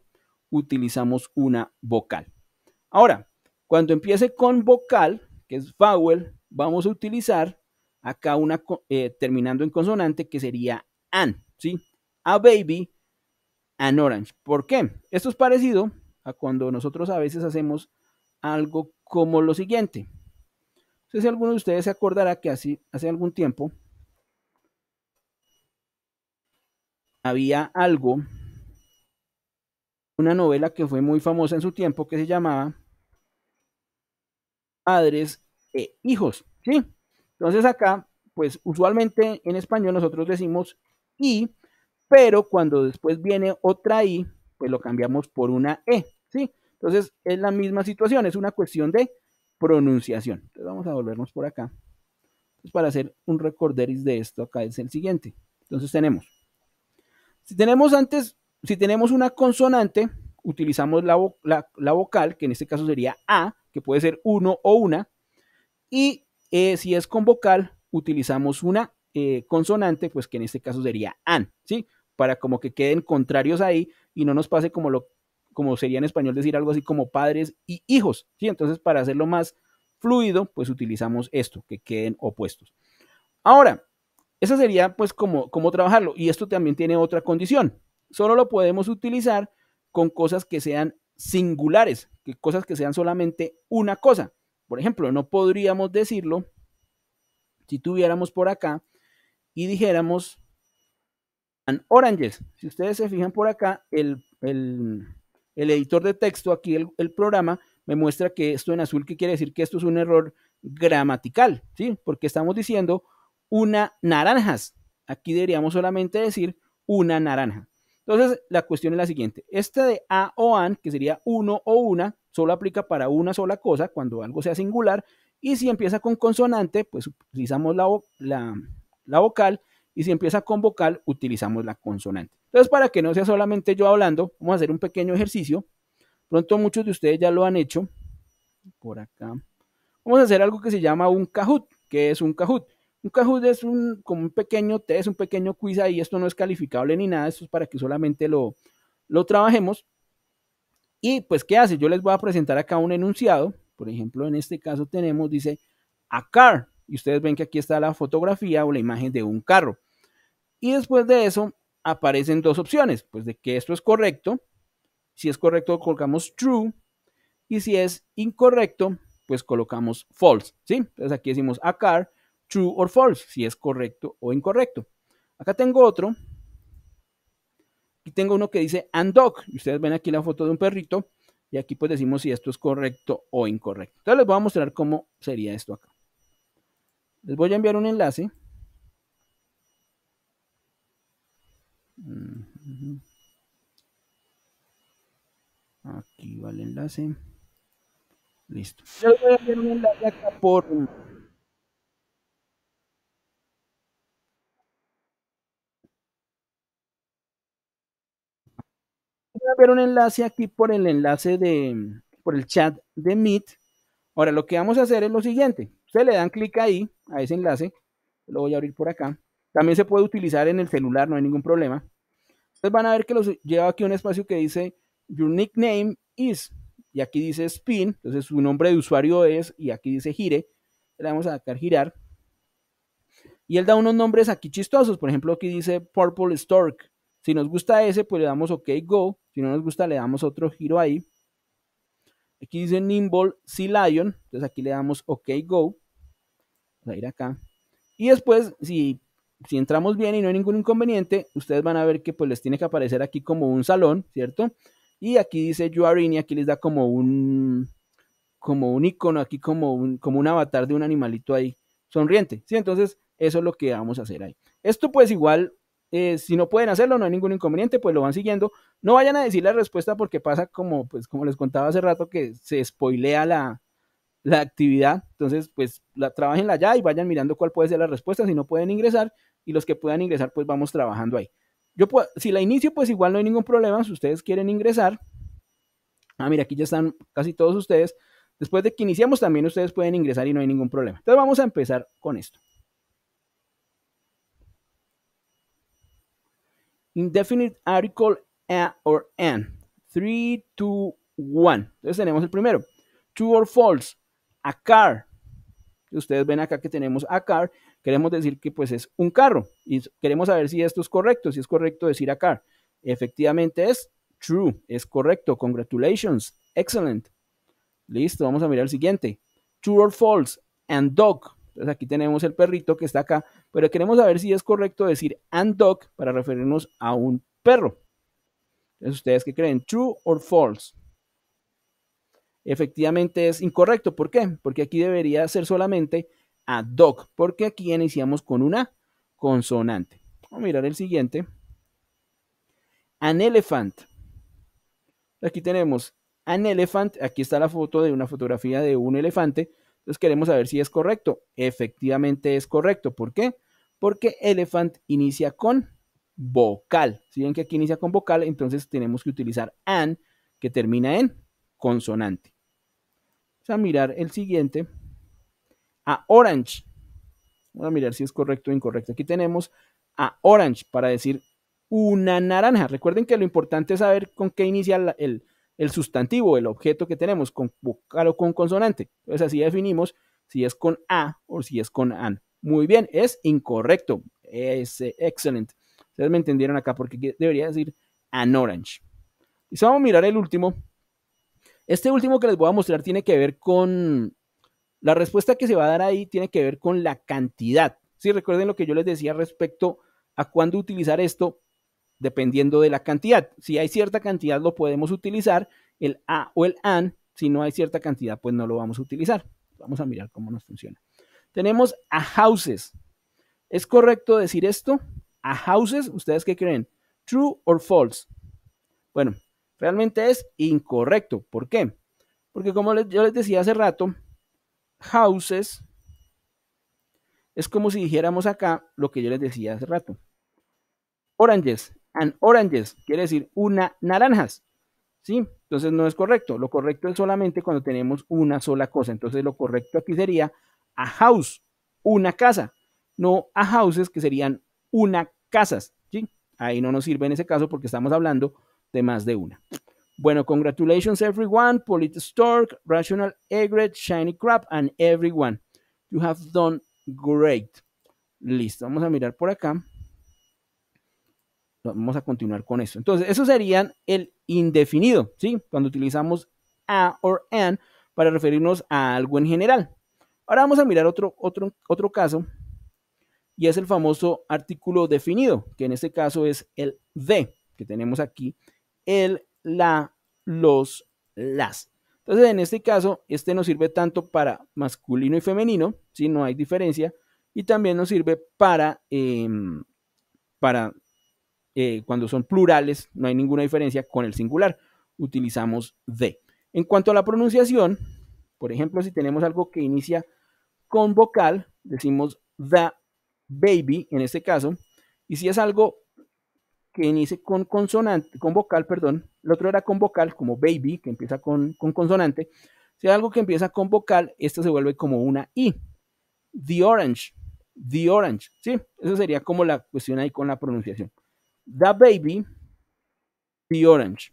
utilizamos una vocal. Ahora, cuando empiece con vocal, que es vowel, vamos a utilizar acá una eh, terminando en consonante que sería an, ¿sí? A baby, an orange. ¿Por qué? Esto es parecido a cuando nosotros a veces hacemos algo como lo siguiente sé si alguno de ustedes se acordará que hace algún tiempo había algo, una novela que fue muy famosa en su tiempo que se llamaba Padres e Hijos. ¿sí? Entonces acá, pues usualmente en español nosotros decimos I, pero cuando después viene otra I, pues lo cambiamos por una E. ¿sí? Entonces es la misma situación, es una cuestión de pronunciación. Entonces vamos a volvernos por acá. Entonces para hacer un recorderis de esto acá es el siguiente. Entonces tenemos, si tenemos antes, si tenemos una consonante, utilizamos la, vocal, que en este caso sería A, que puede ser uno o una, y eh, si es con vocal, utilizamos una eh, consonante, pues que en este caso sería AN, ¿sí? Para como que queden contrarios ahí y no nos pase como lo como sería en español decir algo así como padres y hijos, Entonces, para hacerlo más fluido, pues utilizamos esto, que queden opuestos. Ahora, esa sería pues como, trabajarlo. Y esto también tiene otra condición. Solo lo podemos utilizar con cosas que sean singulares, que cosas que sean solamente una cosa. Por ejemplo, no podríamos decirlo si tuviéramos por acá y dijéramos oranges. Si ustedes se fijan por acá, el, el editor de texto, aquí el, programa, me muestra que esto en azul, que quiere decir que esto es un error gramatical, ¿sí? Porque estamos diciendo una naranjas. Aquí deberíamos solamente decir una naranja. Entonces, la cuestión es la siguiente. Este de a o an, que sería uno o una, solo aplica para una sola cosa cuando algo sea singular. Y si empieza con consonante, pues utilizamos la, la, la vocal y si empieza con vocal, utilizamos la consonante. Entonces, para que no sea solamente yo hablando, vamos a hacer un pequeño ejercicio. Pronto muchos de ustedes ya lo han hecho. Por acá. Vamos a hacer algo que se llama un Kahoot. que es un Kahoot? Un Kahoot es un, como un pequeño test, un pequeño quiz ahí. Esto no es calificable ni nada. Esto es para que solamente lo, lo trabajemos. Y pues, ¿qué hace? Yo les voy a presentar acá un enunciado. Por ejemplo, en este caso tenemos, dice, a car. Y ustedes ven que aquí está la fotografía o la imagen de un carro. Y después de eso aparecen dos opciones, pues de que esto es correcto. Si es correcto colocamos true y si es incorrecto, pues colocamos false, Entonces aquí decimos car true or false, si es correcto o incorrecto. Acá tengo otro. Y tengo uno que dice and dog. Y ustedes ven aquí la foto de un perrito. Y aquí pues decimos si esto es correcto o incorrecto. Entonces les voy a mostrar cómo sería esto acá. Les voy a enviar un enlace Aquí va el enlace. Listo. Yo voy a hacer un enlace por. ver un enlace aquí por el enlace de por el chat de Meet. Ahora lo que vamos a hacer es lo siguiente. se le dan clic ahí a ese enlace. Lo voy a abrir por acá. También se puede utilizar en el celular, no hay ningún problema. Entonces van a ver que los lleva aquí un espacio que dice Your nickname is. Y aquí dice spin. Entonces su nombre de usuario es. Y aquí dice gire. Le vamos a sacar girar. Y él da unos nombres aquí chistosos. Por ejemplo, aquí dice Purple Stork. Si nos gusta ese, pues le damos OK, go. Si no nos gusta, le damos otro giro ahí. Aquí dice Nimble Sea Lion. Entonces aquí le damos OK, go. Vamos a ir acá. Y después, si si entramos bien y no hay ningún inconveniente, ustedes van a ver que pues les tiene que aparecer aquí como un salón, ¿cierto? Y aquí dice you aquí les da como un como un icono, aquí como un, como un avatar de un animalito ahí sonriente, ¿sí? Entonces, eso es lo que vamos a hacer ahí. Esto pues igual, eh, si no pueden hacerlo, no hay ningún inconveniente, pues lo van siguiendo. No vayan a decir la respuesta porque pasa como, pues como les contaba hace rato, que se spoilea la, actividad. Entonces, pues la, trabajenla ya y vayan mirando cuál puede ser la respuesta. Si no pueden ingresar, y los que puedan ingresar, pues vamos trabajando ahí. Yo si la inicio, pues igual no hay ningún problema. Si ustedes quieren ingresar, ah, mira, aquí ya están casi todos ustedes. Después de que iniciamos, también ustedes pueden ingresar y no hay ningún problema. Entonces vamos a empezar con esto. Indefinite article a or an. 3, 2, 1. Entonces tenemos el primero. True or false. A car. Ustedes ven acá que tenemos a car queremos decir que pues es un carro y queremos saber si esto es correcto, si es correcto decir acá. Efectivamente es true, es correcto, congratulations, excellent. Listo, vamos a mirar el siguiente. True or false, and dog. Entonces aquí tenemos el perrito que está acá, pero queremos saber si es correcto decir and dog para referirnos a un perro. Entonces, ¿ustedes qué creen? ¿True or false? Efectivamente es incorrecto. ¿Por qué? Porque aquí debería ser solamente a porque aquí iniciamos con una consonante. Vamos a mirar el siguiente. An elephant. Aquí tenemos an elephant. Aquí está la foto de una fotografía de un elefante. Entonces queremos saber si es correcto. Efectivamente es correcto. ¿Por qué? Porque elephant inicia con vocal. Si ven que aquí inicia con vocal, entonces tenemos que utilizar an que termina en consonante. Vamos a mirar el siguiente a Orange. vamos a mirar si es correcto o incorrecto. Aquí tenemos a Orange para decir una naranja. Recuerden que lo importante es saber con qué inicia el, sustantivo, el objeto que tenemos, con vocal o con consonante. Entonces así definimos si es con A o si es con AN. Muy bien, es incorrecto. Es eh, excelente. Ustedes me entendieron acá porque debería decir an orange. Y vamos a mirar el último. Este último que les voy a mostrar tiene que ver con la respuesta que se va a dar ahí tiene que ver con la cantidad. Si ¿Sí? recuerden lo que yo les decía respecto a cuándo utilizar esto, dependiendo de la cantidad. Si hay cierta cantidad, lo podemos utilizar, el a o el an. Si no hay cierta cantidad, pues no lo vamos a utilizar. Vamos a mirar cómo nos funciona. Tenemos a houses. ¿Es correcto decir esto? A houses, ¿ustedes qué creen? ¿True or false? Bueno, realmente es incorrecto. ¿Por qué? Porque como yo les decía hace rato, houses es como si dijéramos acá lo que yo les decía hace rato. Oranges and oranges quiere decir una naranjas. ¿Sí? Entonces no es correcto. Lo correcto es solamente cuando tenemos una sola cosa. Entonces lo correcto aquí sería a house, una casa, no a houses que serían una casas. ¿Sí? Ahí no nos sirve en ese caso porque estamos hablando de más de una. Bueno, congratulations everyone, Stork, Rational Egret, Shiny Crab and everyone. You have done great. Listo, vamos a mirar por acá. Vamos a continuar con eso. Entonces, eso sería el indefinido, ¿sí? Cuando utilizamos a or an para referirnos a algo en general. Ahora vamos a mirar otro, otro, otro caso y es el famoso artículo definido, que en este caso es el de, que tenemos aquí, el la, los, las. Entonces, en este caso, este nos sirve tanto para masculino y femenino, si no hay diferencia, y también nos sirve para, em, para eh, cuando son plurales, no hay ninguna diferencia con el singular, utilizamos de. En cuanto a la pronunciación, por ejemplo, si tenemos algo que inicia con vocal, decimos the baby en este caso, y si es algo que inicia con consonante, con vocal, perdón, el otro era con vocal, como baby, que empieza con, consonante. Si algo que empieza con vocal, esto se vuelve como una I. The orange, the orange, ¿sí? Eso sería como la cuestión ahí con la pronunciación. The baby, the orange.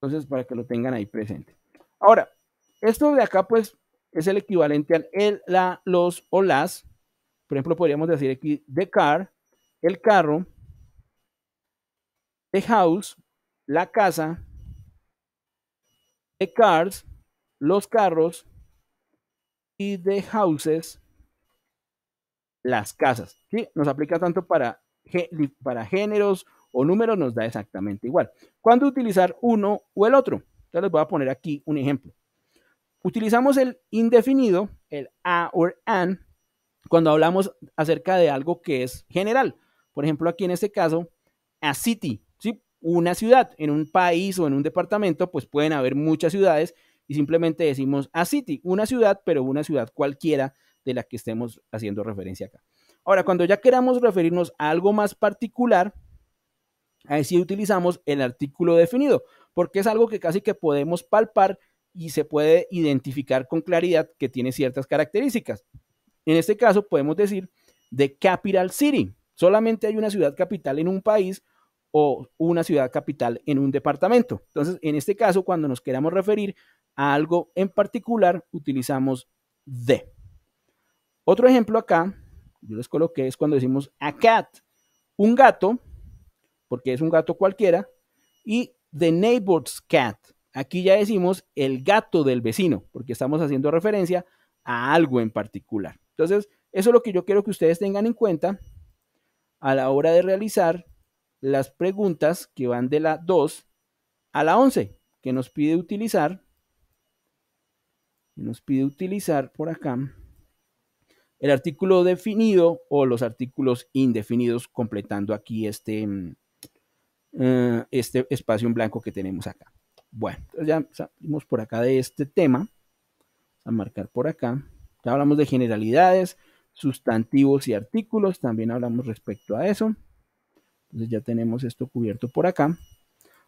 Entonces, para que lo tengan ahí presente. Ahora, esto de acá, pues, es el equivalente al el, la, los o las. Por ejemplo, podríamos decir aquí the car, el carro, The House, La Casa, The Cars, Los Carros y The Houses, Las Casas. ¿sí? Nos aplica tanto para, para géneros o números, nos da exactamente igual. ¿Cuándo utilizar uno o el otro? Entonces les voy a poner aquí un ejemplo. Utilizamos el indefinido, el a o an, cuando hablamos acerca de algo que es general. Por ejemplo, aquí en este caso, a city una ciudad. En un país o en un departamento, pues pueden haber muchas ciudades y simplemente decimos a ah, city, una ciudad, pero una ciudad cualquiera de la que estemos haciendo referencia acá. Ahora, cuando ya queramos referirnos a algo más particular, ahí sí utilizamos el artículo definido, porque es algo que casi que podemos palpar y se puede identificar con claridad que tiene ciertas características. En este caso podemos decir de Capital City. Solamente hay una ciudad capital en un país una ciudad capital en un departamento. Entonces, en este caso, cuando nos queramos referir a algo en particular, utilizamos de. Otro ejemplo acá, yo les coloqué, es cuando decimos a cat, un gato, porque es un gato cualquiera, y the neighbor's cat. Aquí ya decimos el gato del vecino, porque estamos haciendo referencia a algo en particular. Entonces, eso es lo que yo quiero que ustedes tengan en cuenta a la hora de realizar las preguntas que van de la 2 a la 11, que nos pide utilizar, nos pide utilizar por acá el artículo definido o los artículos indefinidos, completando aquí este, mm, eh, este espacio en blanco que tenemos acá. Bueno, ya salimos por acá de este tema. A marcar por acá. Ya hablamos de generalidades, sustantivos y artículos. También hablamos respecto a eso. Entonces ya tenemos esto cubierto por acá.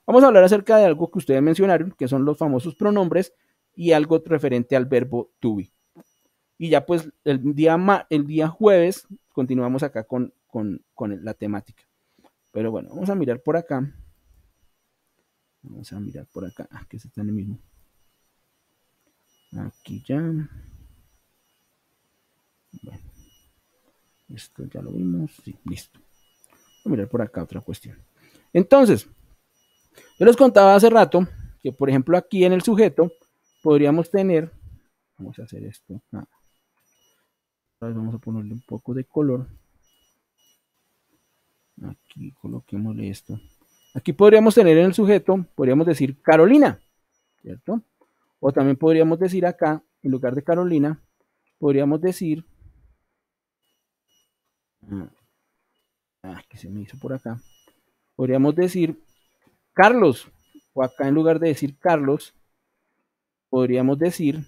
Vamos a hablar acerca de algo que ustedes mencionaron, que son los famosos pronombres y algo referente al verbo to be. Y ya pues el día, el día jueves continuamos acá con, con la temática. Pero bueno, vamos a mirar por acá. Vamos a mirar por acá, ah, que se está en el mismo. Aquí ya. Bueno, esto ya lo vimos. Sí, listo a mirar por acá otra cuestión. Entonces, yo les contaba hace rato que, por ejemplo, aquí en el sujeto podríamos tener, vamos a hacer esto, ah, vamos a ponerle un poco de color. Aquí coloquemos esto. Aquí podríamos tener en el sujeto, podríamos decir Carolina, ¿cierto? O también podríamos decir acá, en lugar de Carolina, podríamos decir ah, Ah, que se me hizo por acá. Podríamos decir Carlos. O acá en lugar de decir Carlos, podríamos decir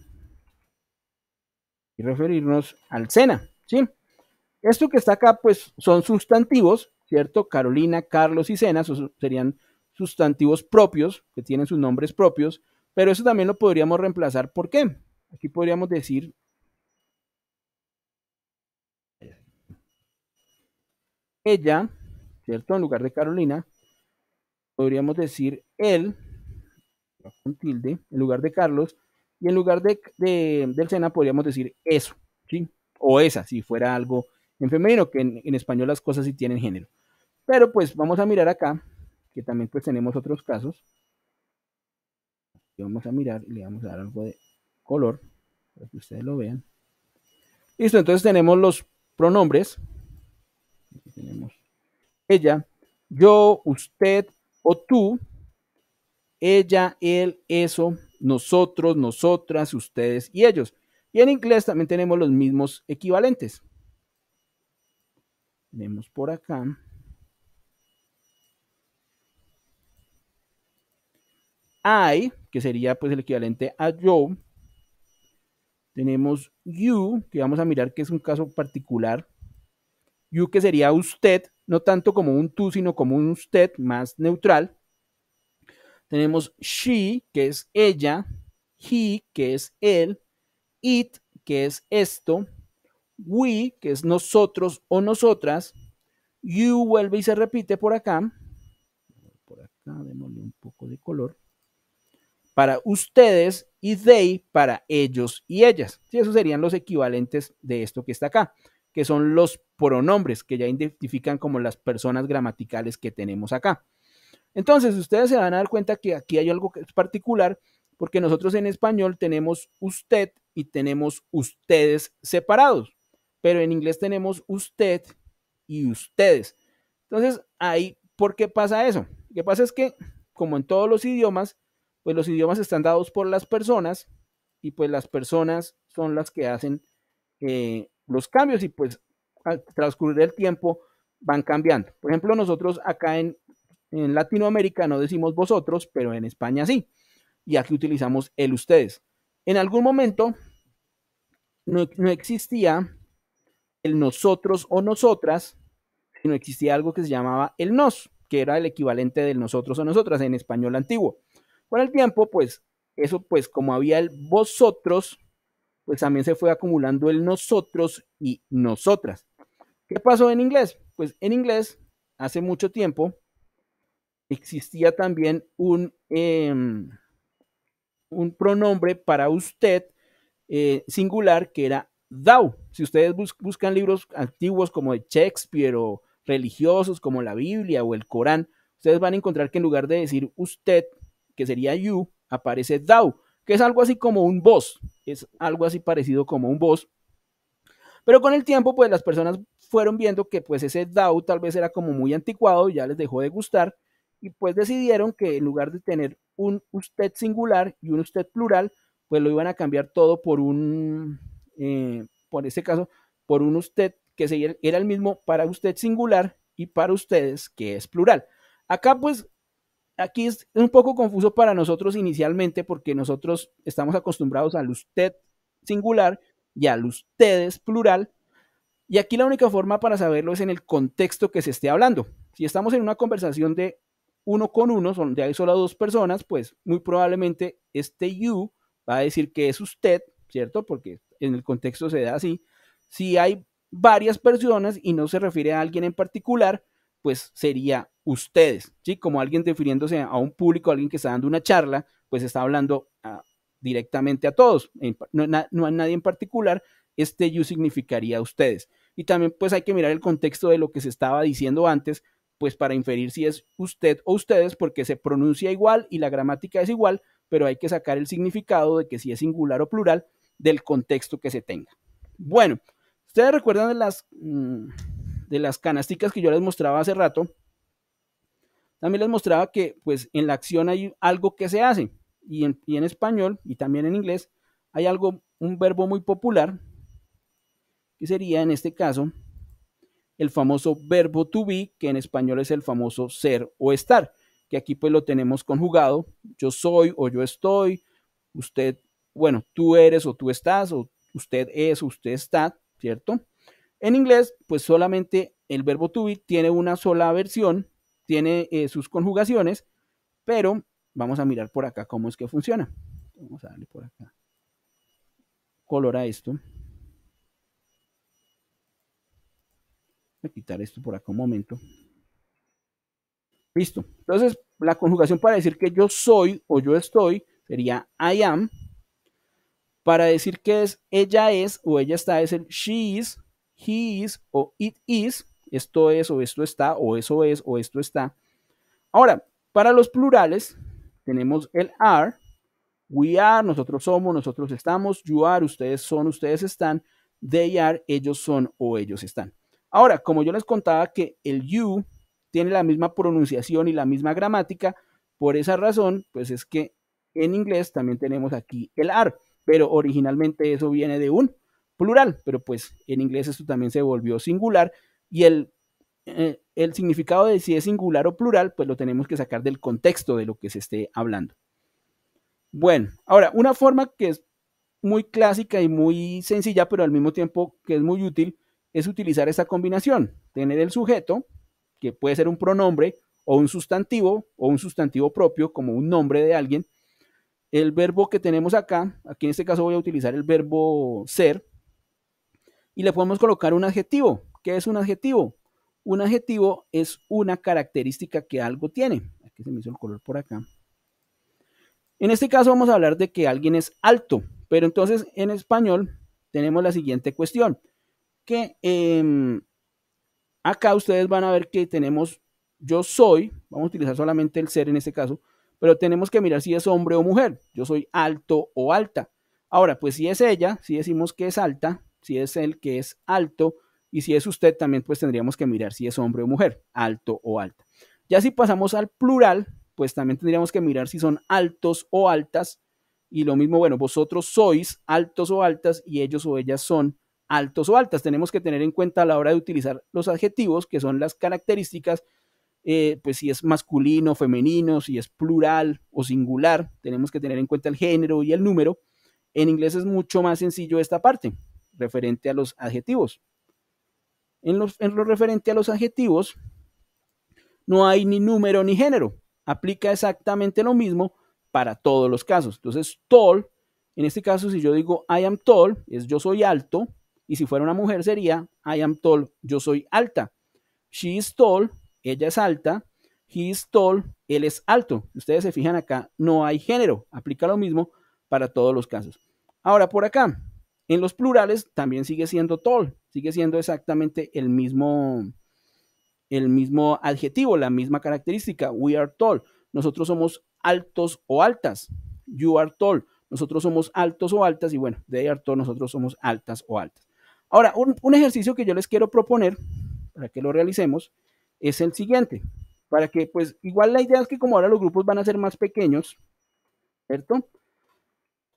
y referirnos al Sena. ¿sí? Esto que está acá, pues son sustantivos, ¿cierto? Carolina, Carlos y Sena serían sustantivos propios, que tienen sus nombres propios, pero eso también lo podríamos reemplazar. ¿Por qué? Aquí podríamos decir ella, ¿cierto? En lugar de Carolina, podríamos decir él, con tilde, en lugar de Carlos, y en lugar de, del Sena podríamos decir eso, ¿sí? O esa, si fuera algo en femenino, que en, español las cosas sí tienen género. Pero pues vamos a mirar acá, que también pues tenemos otros casos. vamos a mirar y le vamos a dar algo de color, para que ustedes lo vean. Listo, entonces tenemos los pronombres, tenemos ella, yo, usted o tú, ella, él, eso, nosotros, nosotras, ustedes y ellos. Y en inglés también tenemos los mismos equivalentes. Tenemos por acá. I, que sería pues el equivalente a yo. Tenemos you, que vamos a mirar que es un caso particular you que sería usted, no tanto como un tú, sino como un usted más neutral. Tenemos she, que es ella, he, que es él, it, que es esto, we, que es nosotros o nosotras, you vuelve y se repite por acá. Por acá, démosle un poco de color. Para ustedes y they para ellos y ellas. Y esos serían los equivalentes de esto que está acá que son los pronombres que ya identifican como las personas gramaticales que tenemos acá. Entonces, ustedes se van a dar cuenta que aquí hay algo que es particular, porque nosotros en español tenemos usted y tenemos ustedes separados, pero en inglés tenemos usted y ustedes. Entonces, ahí, ¿por qué pasa eso? Lo que pasa es que, como en todos los idiomas, pues los idiomas están dados por las personas y pues las personas son las que hacen eh, los cambios y pues al transcurrir el tiempo van cambiando. Por ejemplo, nosotros acá en, Latinoamérica no decimos vosotros, pero en España sí. Y aquí utilizamos el ustedes. En algún momento no, no existía el nosotros o nosotras, sino existía algo que se llamaba el nos, que era el equivalente del nosotros o nosotras en español antiguo. Con el tiempo, pues, eso, pues, como había el vosotros, pues también se fue acumulando el nosotros y nosotras. ¿Qué pasó en inglés? Pues en inglés, hace mucho tiempo, existía también un, em, un pronombre para usted eh, singular que era thou. Si ustedes buscan libros antiguos como de Shakespeare o religiosos como la Biblia o el Corán, ustedes van a encontrar que en lugar de decir usted, que sería you, aparece thou, que es algo así como un vos, es algo así parecido como un voz Pero con el tiempo, pues las personas fueron viendo que pues ese DAO tal vez era como muy anticuado, ya les dejó de gustar, y pues decidieron que en lugar de tener un usted singular y un usted plural, pues lo iban a cambiar todo por un, eh, por este caso, por un usted que era el mismo para usted singular y para ustedes que es plural. Acá pues aquí es un poco confuso para nosotros inicialmente porque nosotros estamos acostumbrados al usted singular y al ustedes plural. Y aquí la única forma para saberlo es en el contexto que se esté hablando. Si estamos en una conversación de uno con uno, donde hay solo dos personas, pues muy probablemente este you va a decir que es usted, ¿cierto? Porque en el contexto se da así. Si hay varias personas y no se refiere a alguien en particular, pues sería ustedes, ¿sí? Como alguien refiriéndose a un público, alguien que está dando una charla, pues está hablando ah, directamente a todos, no, a nadie en particular, este you significaría ustedes. Y también pues hay que mirar el contexto de lo que se estaba diciendo antes, pues para inferir si es usted o ustedes, porque se pronuncia igual y la gramática es igual, pero hay que sacar el significado de que si es singular o plural del contexto que se tenga. Bueno, ustedes recuerdan de las, mm, de las canasticas que yo les mostraba hace rato, también les mostraba que pues en la acción hay algo que se hace y en, español y también en inglés hay algo, un verbo muy popular que sería en este caso el famoso verbo to be, que en español es el famoso ser o estar, que aquí pues lo tenemos conjugado, yo soy o yo estoy, usted, bueno, tú eres o tú estás, o usted es o usted está, ¿cierto? En inglés, pues solamente el verbo to be tiene una sola versión tiene eh, sus conjugaciones, pero vamos a mirar por acá cómo es que funciona. Vamos a darle por acá color a esto. Voy a quitar esto por acá un momento. Listo. Entonces, la conjugación para decir que yo soy o yo estoy sería I am. Para decir que es ella es o ella está es el she is, he is o it is esto es o esto está o eso es o esto está. Ahora, para los plurales tenemos el are, we are, nosotros somos, nosotros estamos, you are, ustedes son, ustedes están, they are, ellos son o ellos están. Ahora, como yo les contaba que el you tiene la misma pronunciación y la misma gramática, por esa razón, pues es que en inglés también tenemos aquí el are, pero originalmente eso viene de un plural, pero pues en inglés esto también se volvió singular y eh, el, significado de si es singular o plural, pues lo tenemos que sacar del contexto de lo que se esté hablando. Bueno, ahora, una forma que es muy clásica y muy sencilla, pero al mismo tiempo que es muy útil, es utilizar esta combinación, tener el sujeto, que puede ser un pronombre o un sustantivo o un sustantivo propio como un nombre de alguien, el verbo que tenemos acá, aquí en este caso voy a utilizar el verbo ser, y le podemos colocar un adjetivo, ¿Qué es un adjetivo? Un adjetivo es una característica que algo tiene. Aquí se me hizo el color por acá. En este caso vamos a hablar de que alguien es alto, pero entonces en español tenemos la siguiente cuestión, que em, acá ustedes van a ver que tenemos yo soy, vamos a utilizar solamente el ser en este caso, pero tenemos que mirar si es hombre o mujer, yo soy alto o alta. Ahora, pues si es ella, si decimos que es alta, si es el que es alto, y si es usted, también pues tendríamos que mirar si es hombre o mujer, alto o alta. Ya si pasamos al plural, pues también tendríamos que mirar si son altos o altas. Y lo mismo, bueno, vosotros sois altos o altas y ellos o ellas son altos o altas. Tenemos que tener en cuenta a la hora de utilizar los adjetivos, que son las características, eh, pues si es masculino, femenino, si es plural o singular. Tenemos que tener en cuenta el género y el número. En inglés es mucho más sencillo esta parte, referente a los adjetivos. En lo, referente a los adjetivos, no hay ni número ni género. Aplica exactamente lo mismo para todos los casos. Entonces, tall, en este caso, si yo digo I am tall, es yo soy alto. Y si fuera una mujer sería I am tall, yo soy alta. She is tall, ella es alta. He is tall, él es alto. Ustedes se fijan acá, no hay género. Aplica lo mismo para todos los casos. Ahora, por acá, en los plurales también sigue siendo tall sigue siendo exactamente el mismo, el mismo adjetivo, la misma característica. We are tall. Nosotros somos altos o altas. You are tall. Nosotros somos altos o altas. Y bueno, they are tall. Nosotros somos altas o altas. Ahora, un, un ejercicio que yo les quiero proponer para que lo realicemos es el siguiente. Para que, pues, igual la idea es que como ahora los grupos van a ser más pequeños, ¿cierto?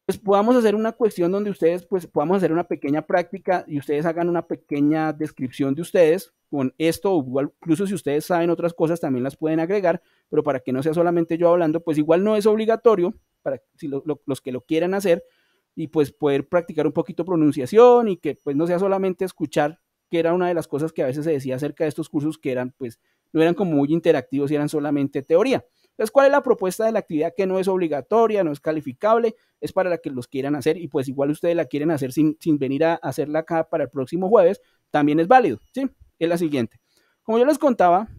pues podamos hacer una cuestión donde ustedes, pues podamos hacer una pequeña práctica y ustedes hagan una pequeña descripción de ustedes con esto, o incluso si ustedes saben otras cosas también las pueden agregar, pero para que no sea solamente yo hablando, pues igual no es obligatorio para si los que lo quieran hacer y pues poder practicar un poquito pronunciación y que pues no sea solamente escuchar, que era una de las cosas que a veces se decía acerca de estos cursos que eran pues no eran como muy interactivos y eran solamente teoría. Entonces, ¿cuál es la propuesta de la actividad que no es obligatoria, no es calificable? Es para la que los quieran hacer y pues igual ustedes la quieren hacer sin, venir a hacerla acá para el próximo jueves, también es válido, ¿sí? Es la siguiente. Como yo les contaba,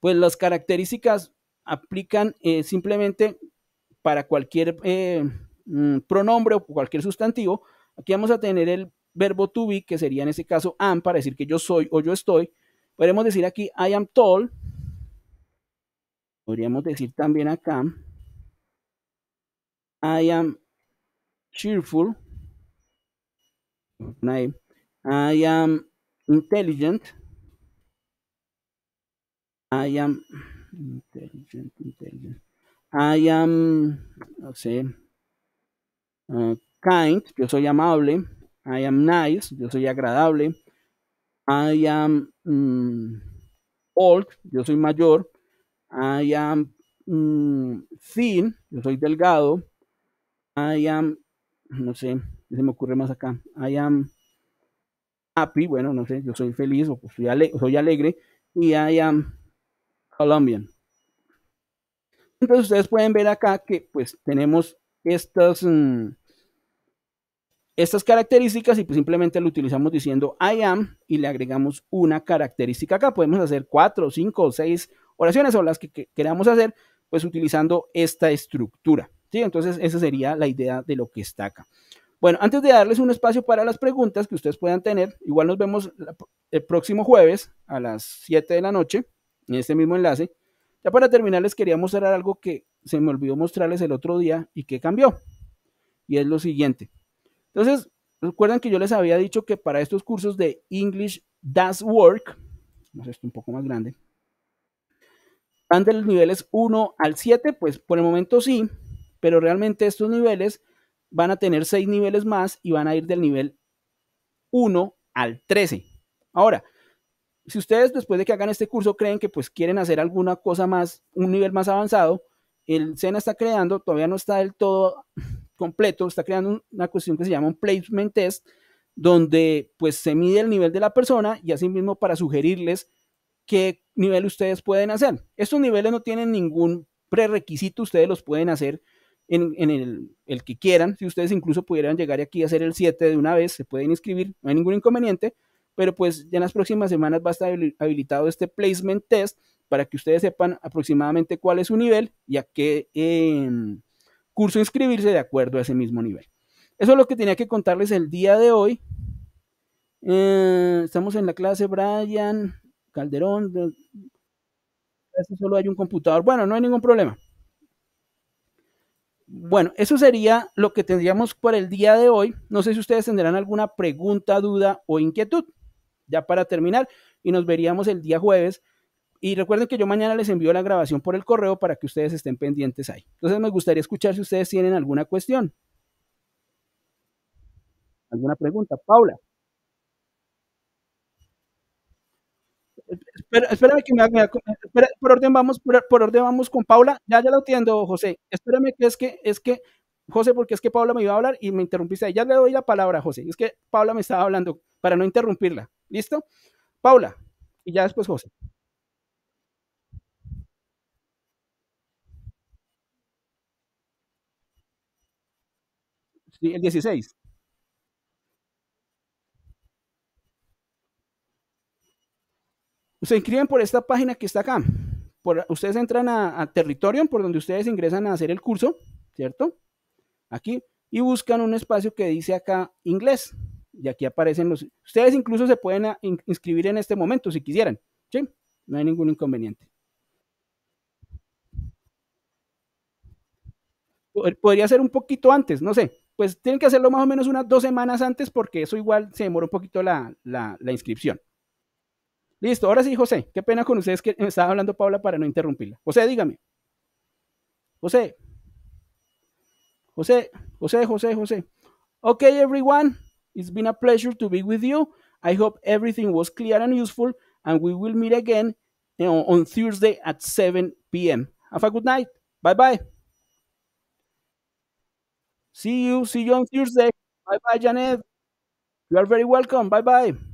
pues las características aplican eh, simplemente para cualquier eh, mm, pronombre o cualquier sustantivo. Aquí vamos a tener el verbo to be, que sería en este caso am, para decir que yo soy o yo estoy. Podemos decir aquí I am tall, Podríamos decir también acá, I am cheerful. E. I am intelligent. I am intelligent, intelligent. I am, no sé, uh, kind, yo soy amable. I am nice, yo soy agradable. I am mm, old, yo soy mayor. I am mm, thin, yo soy delgado. I am, no sé, se me ocurre más acá? I am happy, bueno, no sé, yo soy feliz o soy, alegre. Y I am Colombian. Entonces ustedes pueden ver acá que pues tenemos estas, mm, estas características y pues simplemente lo utilizamos diciendo I am y le agregamos una característica acá. Podemos hacer cuatro, cinco, seis oraciones o las que, queramos hacer, pues utilizando esta estructura. ¿sí? Entonces, esa sería la idea de lo que está acá. Bueno, antes de darles un espacio para las preguntas que ustedes puedan tener, igual nos vemos el próximo jueves a las 7 de la noche en este mismo enlace. Ya para terminar les quería mostrar algo que se me olvidó mostrarles el otro día y que cambió. Y es lo siguiente. Entonces, recuerden que yo les había dicho que para estos cursos de English Does Work, vamos a hacer esto un poco más grande, Van de los niveles 1 al 7, pues por el momento sí, pero realmente estos niveles van a tener 6 niveles más y van a ir del nivel 1 al 13. Ahora, si ustedes después de que hagan este curso creen que pues quieren hacer alguna cosa más, un nivel más avanzado, el SENA está creando, todavía no está del todo completo, está creando una cuestión que se llama un placement test, donde pues se mide el nivel de la persona y así mismo para sugerirles qué nivel ustedes pueden hacer. Estos niveles no tienen ningún prerequisito, ustedes los pueden hacer en, el, que quieran. Si ustedes incluso pudieran llegar aquí a hacer el 7 de una vez, se pueden inscribir, no hay ningún inconveniente, pero pues ya en las próximas semanas va a estar habilitado este placement test para que ustedes sepan aproximadamente cuál es su nivel y a qué em, curso inscribirse de acuerdo a ese mismo nivel. Eso es lo que tenía que contarles el día de hoy. Eh, estamos en la clase, Brian. Calderón, eso solo hay un computador. Bueno, no hay ningún problema. Bueno, eso sería lo que tendríamos por el día de hoy. No sé si ustedes tendrán alguna pregunta, duda o inquietud. Ya para terminar, y nos veríamos el día jueves. Y recuerden que yo mañana les envío la grabación por el correo para que ustedes estén pendientes ahí. Entonces me gustaría escuchar si ustedes tienen alguna cuestión. ¿Alguna pregunta? Paula. Espera, espérame que me haga. por orden vamos, por, orden vamos con Paula. Ya, ya lo entiendo, José. Espérame que es que, es que, José, porque es que Paula me iba a hablar y me interrumpiste. Ya le doy la palabra, José. Es que Paula me estaba hablando para no interrumpirla. ¿Listo? Paula, y ya después José. Sí, el 16. se inscriben por esta página que está acá. ustedes entran a, Territorio Territorium, por donde ustedes ingresan a hacer el curso, ¿cierto? Aquí, y buscan un espacio que dice acá inglés. Y aquí aparecen los. Ustedes incluso se pueden inscribir en este momento si quisieran, ¿sí? No hay ningún inconveniente. Podría ser un poquito antes, no sé. Pues tienen que hacerlo más o menos unas dos semanas antes porque eso igual se demora un poquito la, la inscripción. Listo, ahora sí, José, qué pena con ustedes que me estaba hablando Paula para no interrumpirla. José, dígame. José. José, José, José, José. Okay, everyone, it's been a pleasure to be with you. I hope everything was clear and useful, and we will meet again eh, on Thursday at 7 p.m. Have a good night. Bye bye. See you. See you on Thursday. Bye bye, Janet. You are very welcome. Bye bye.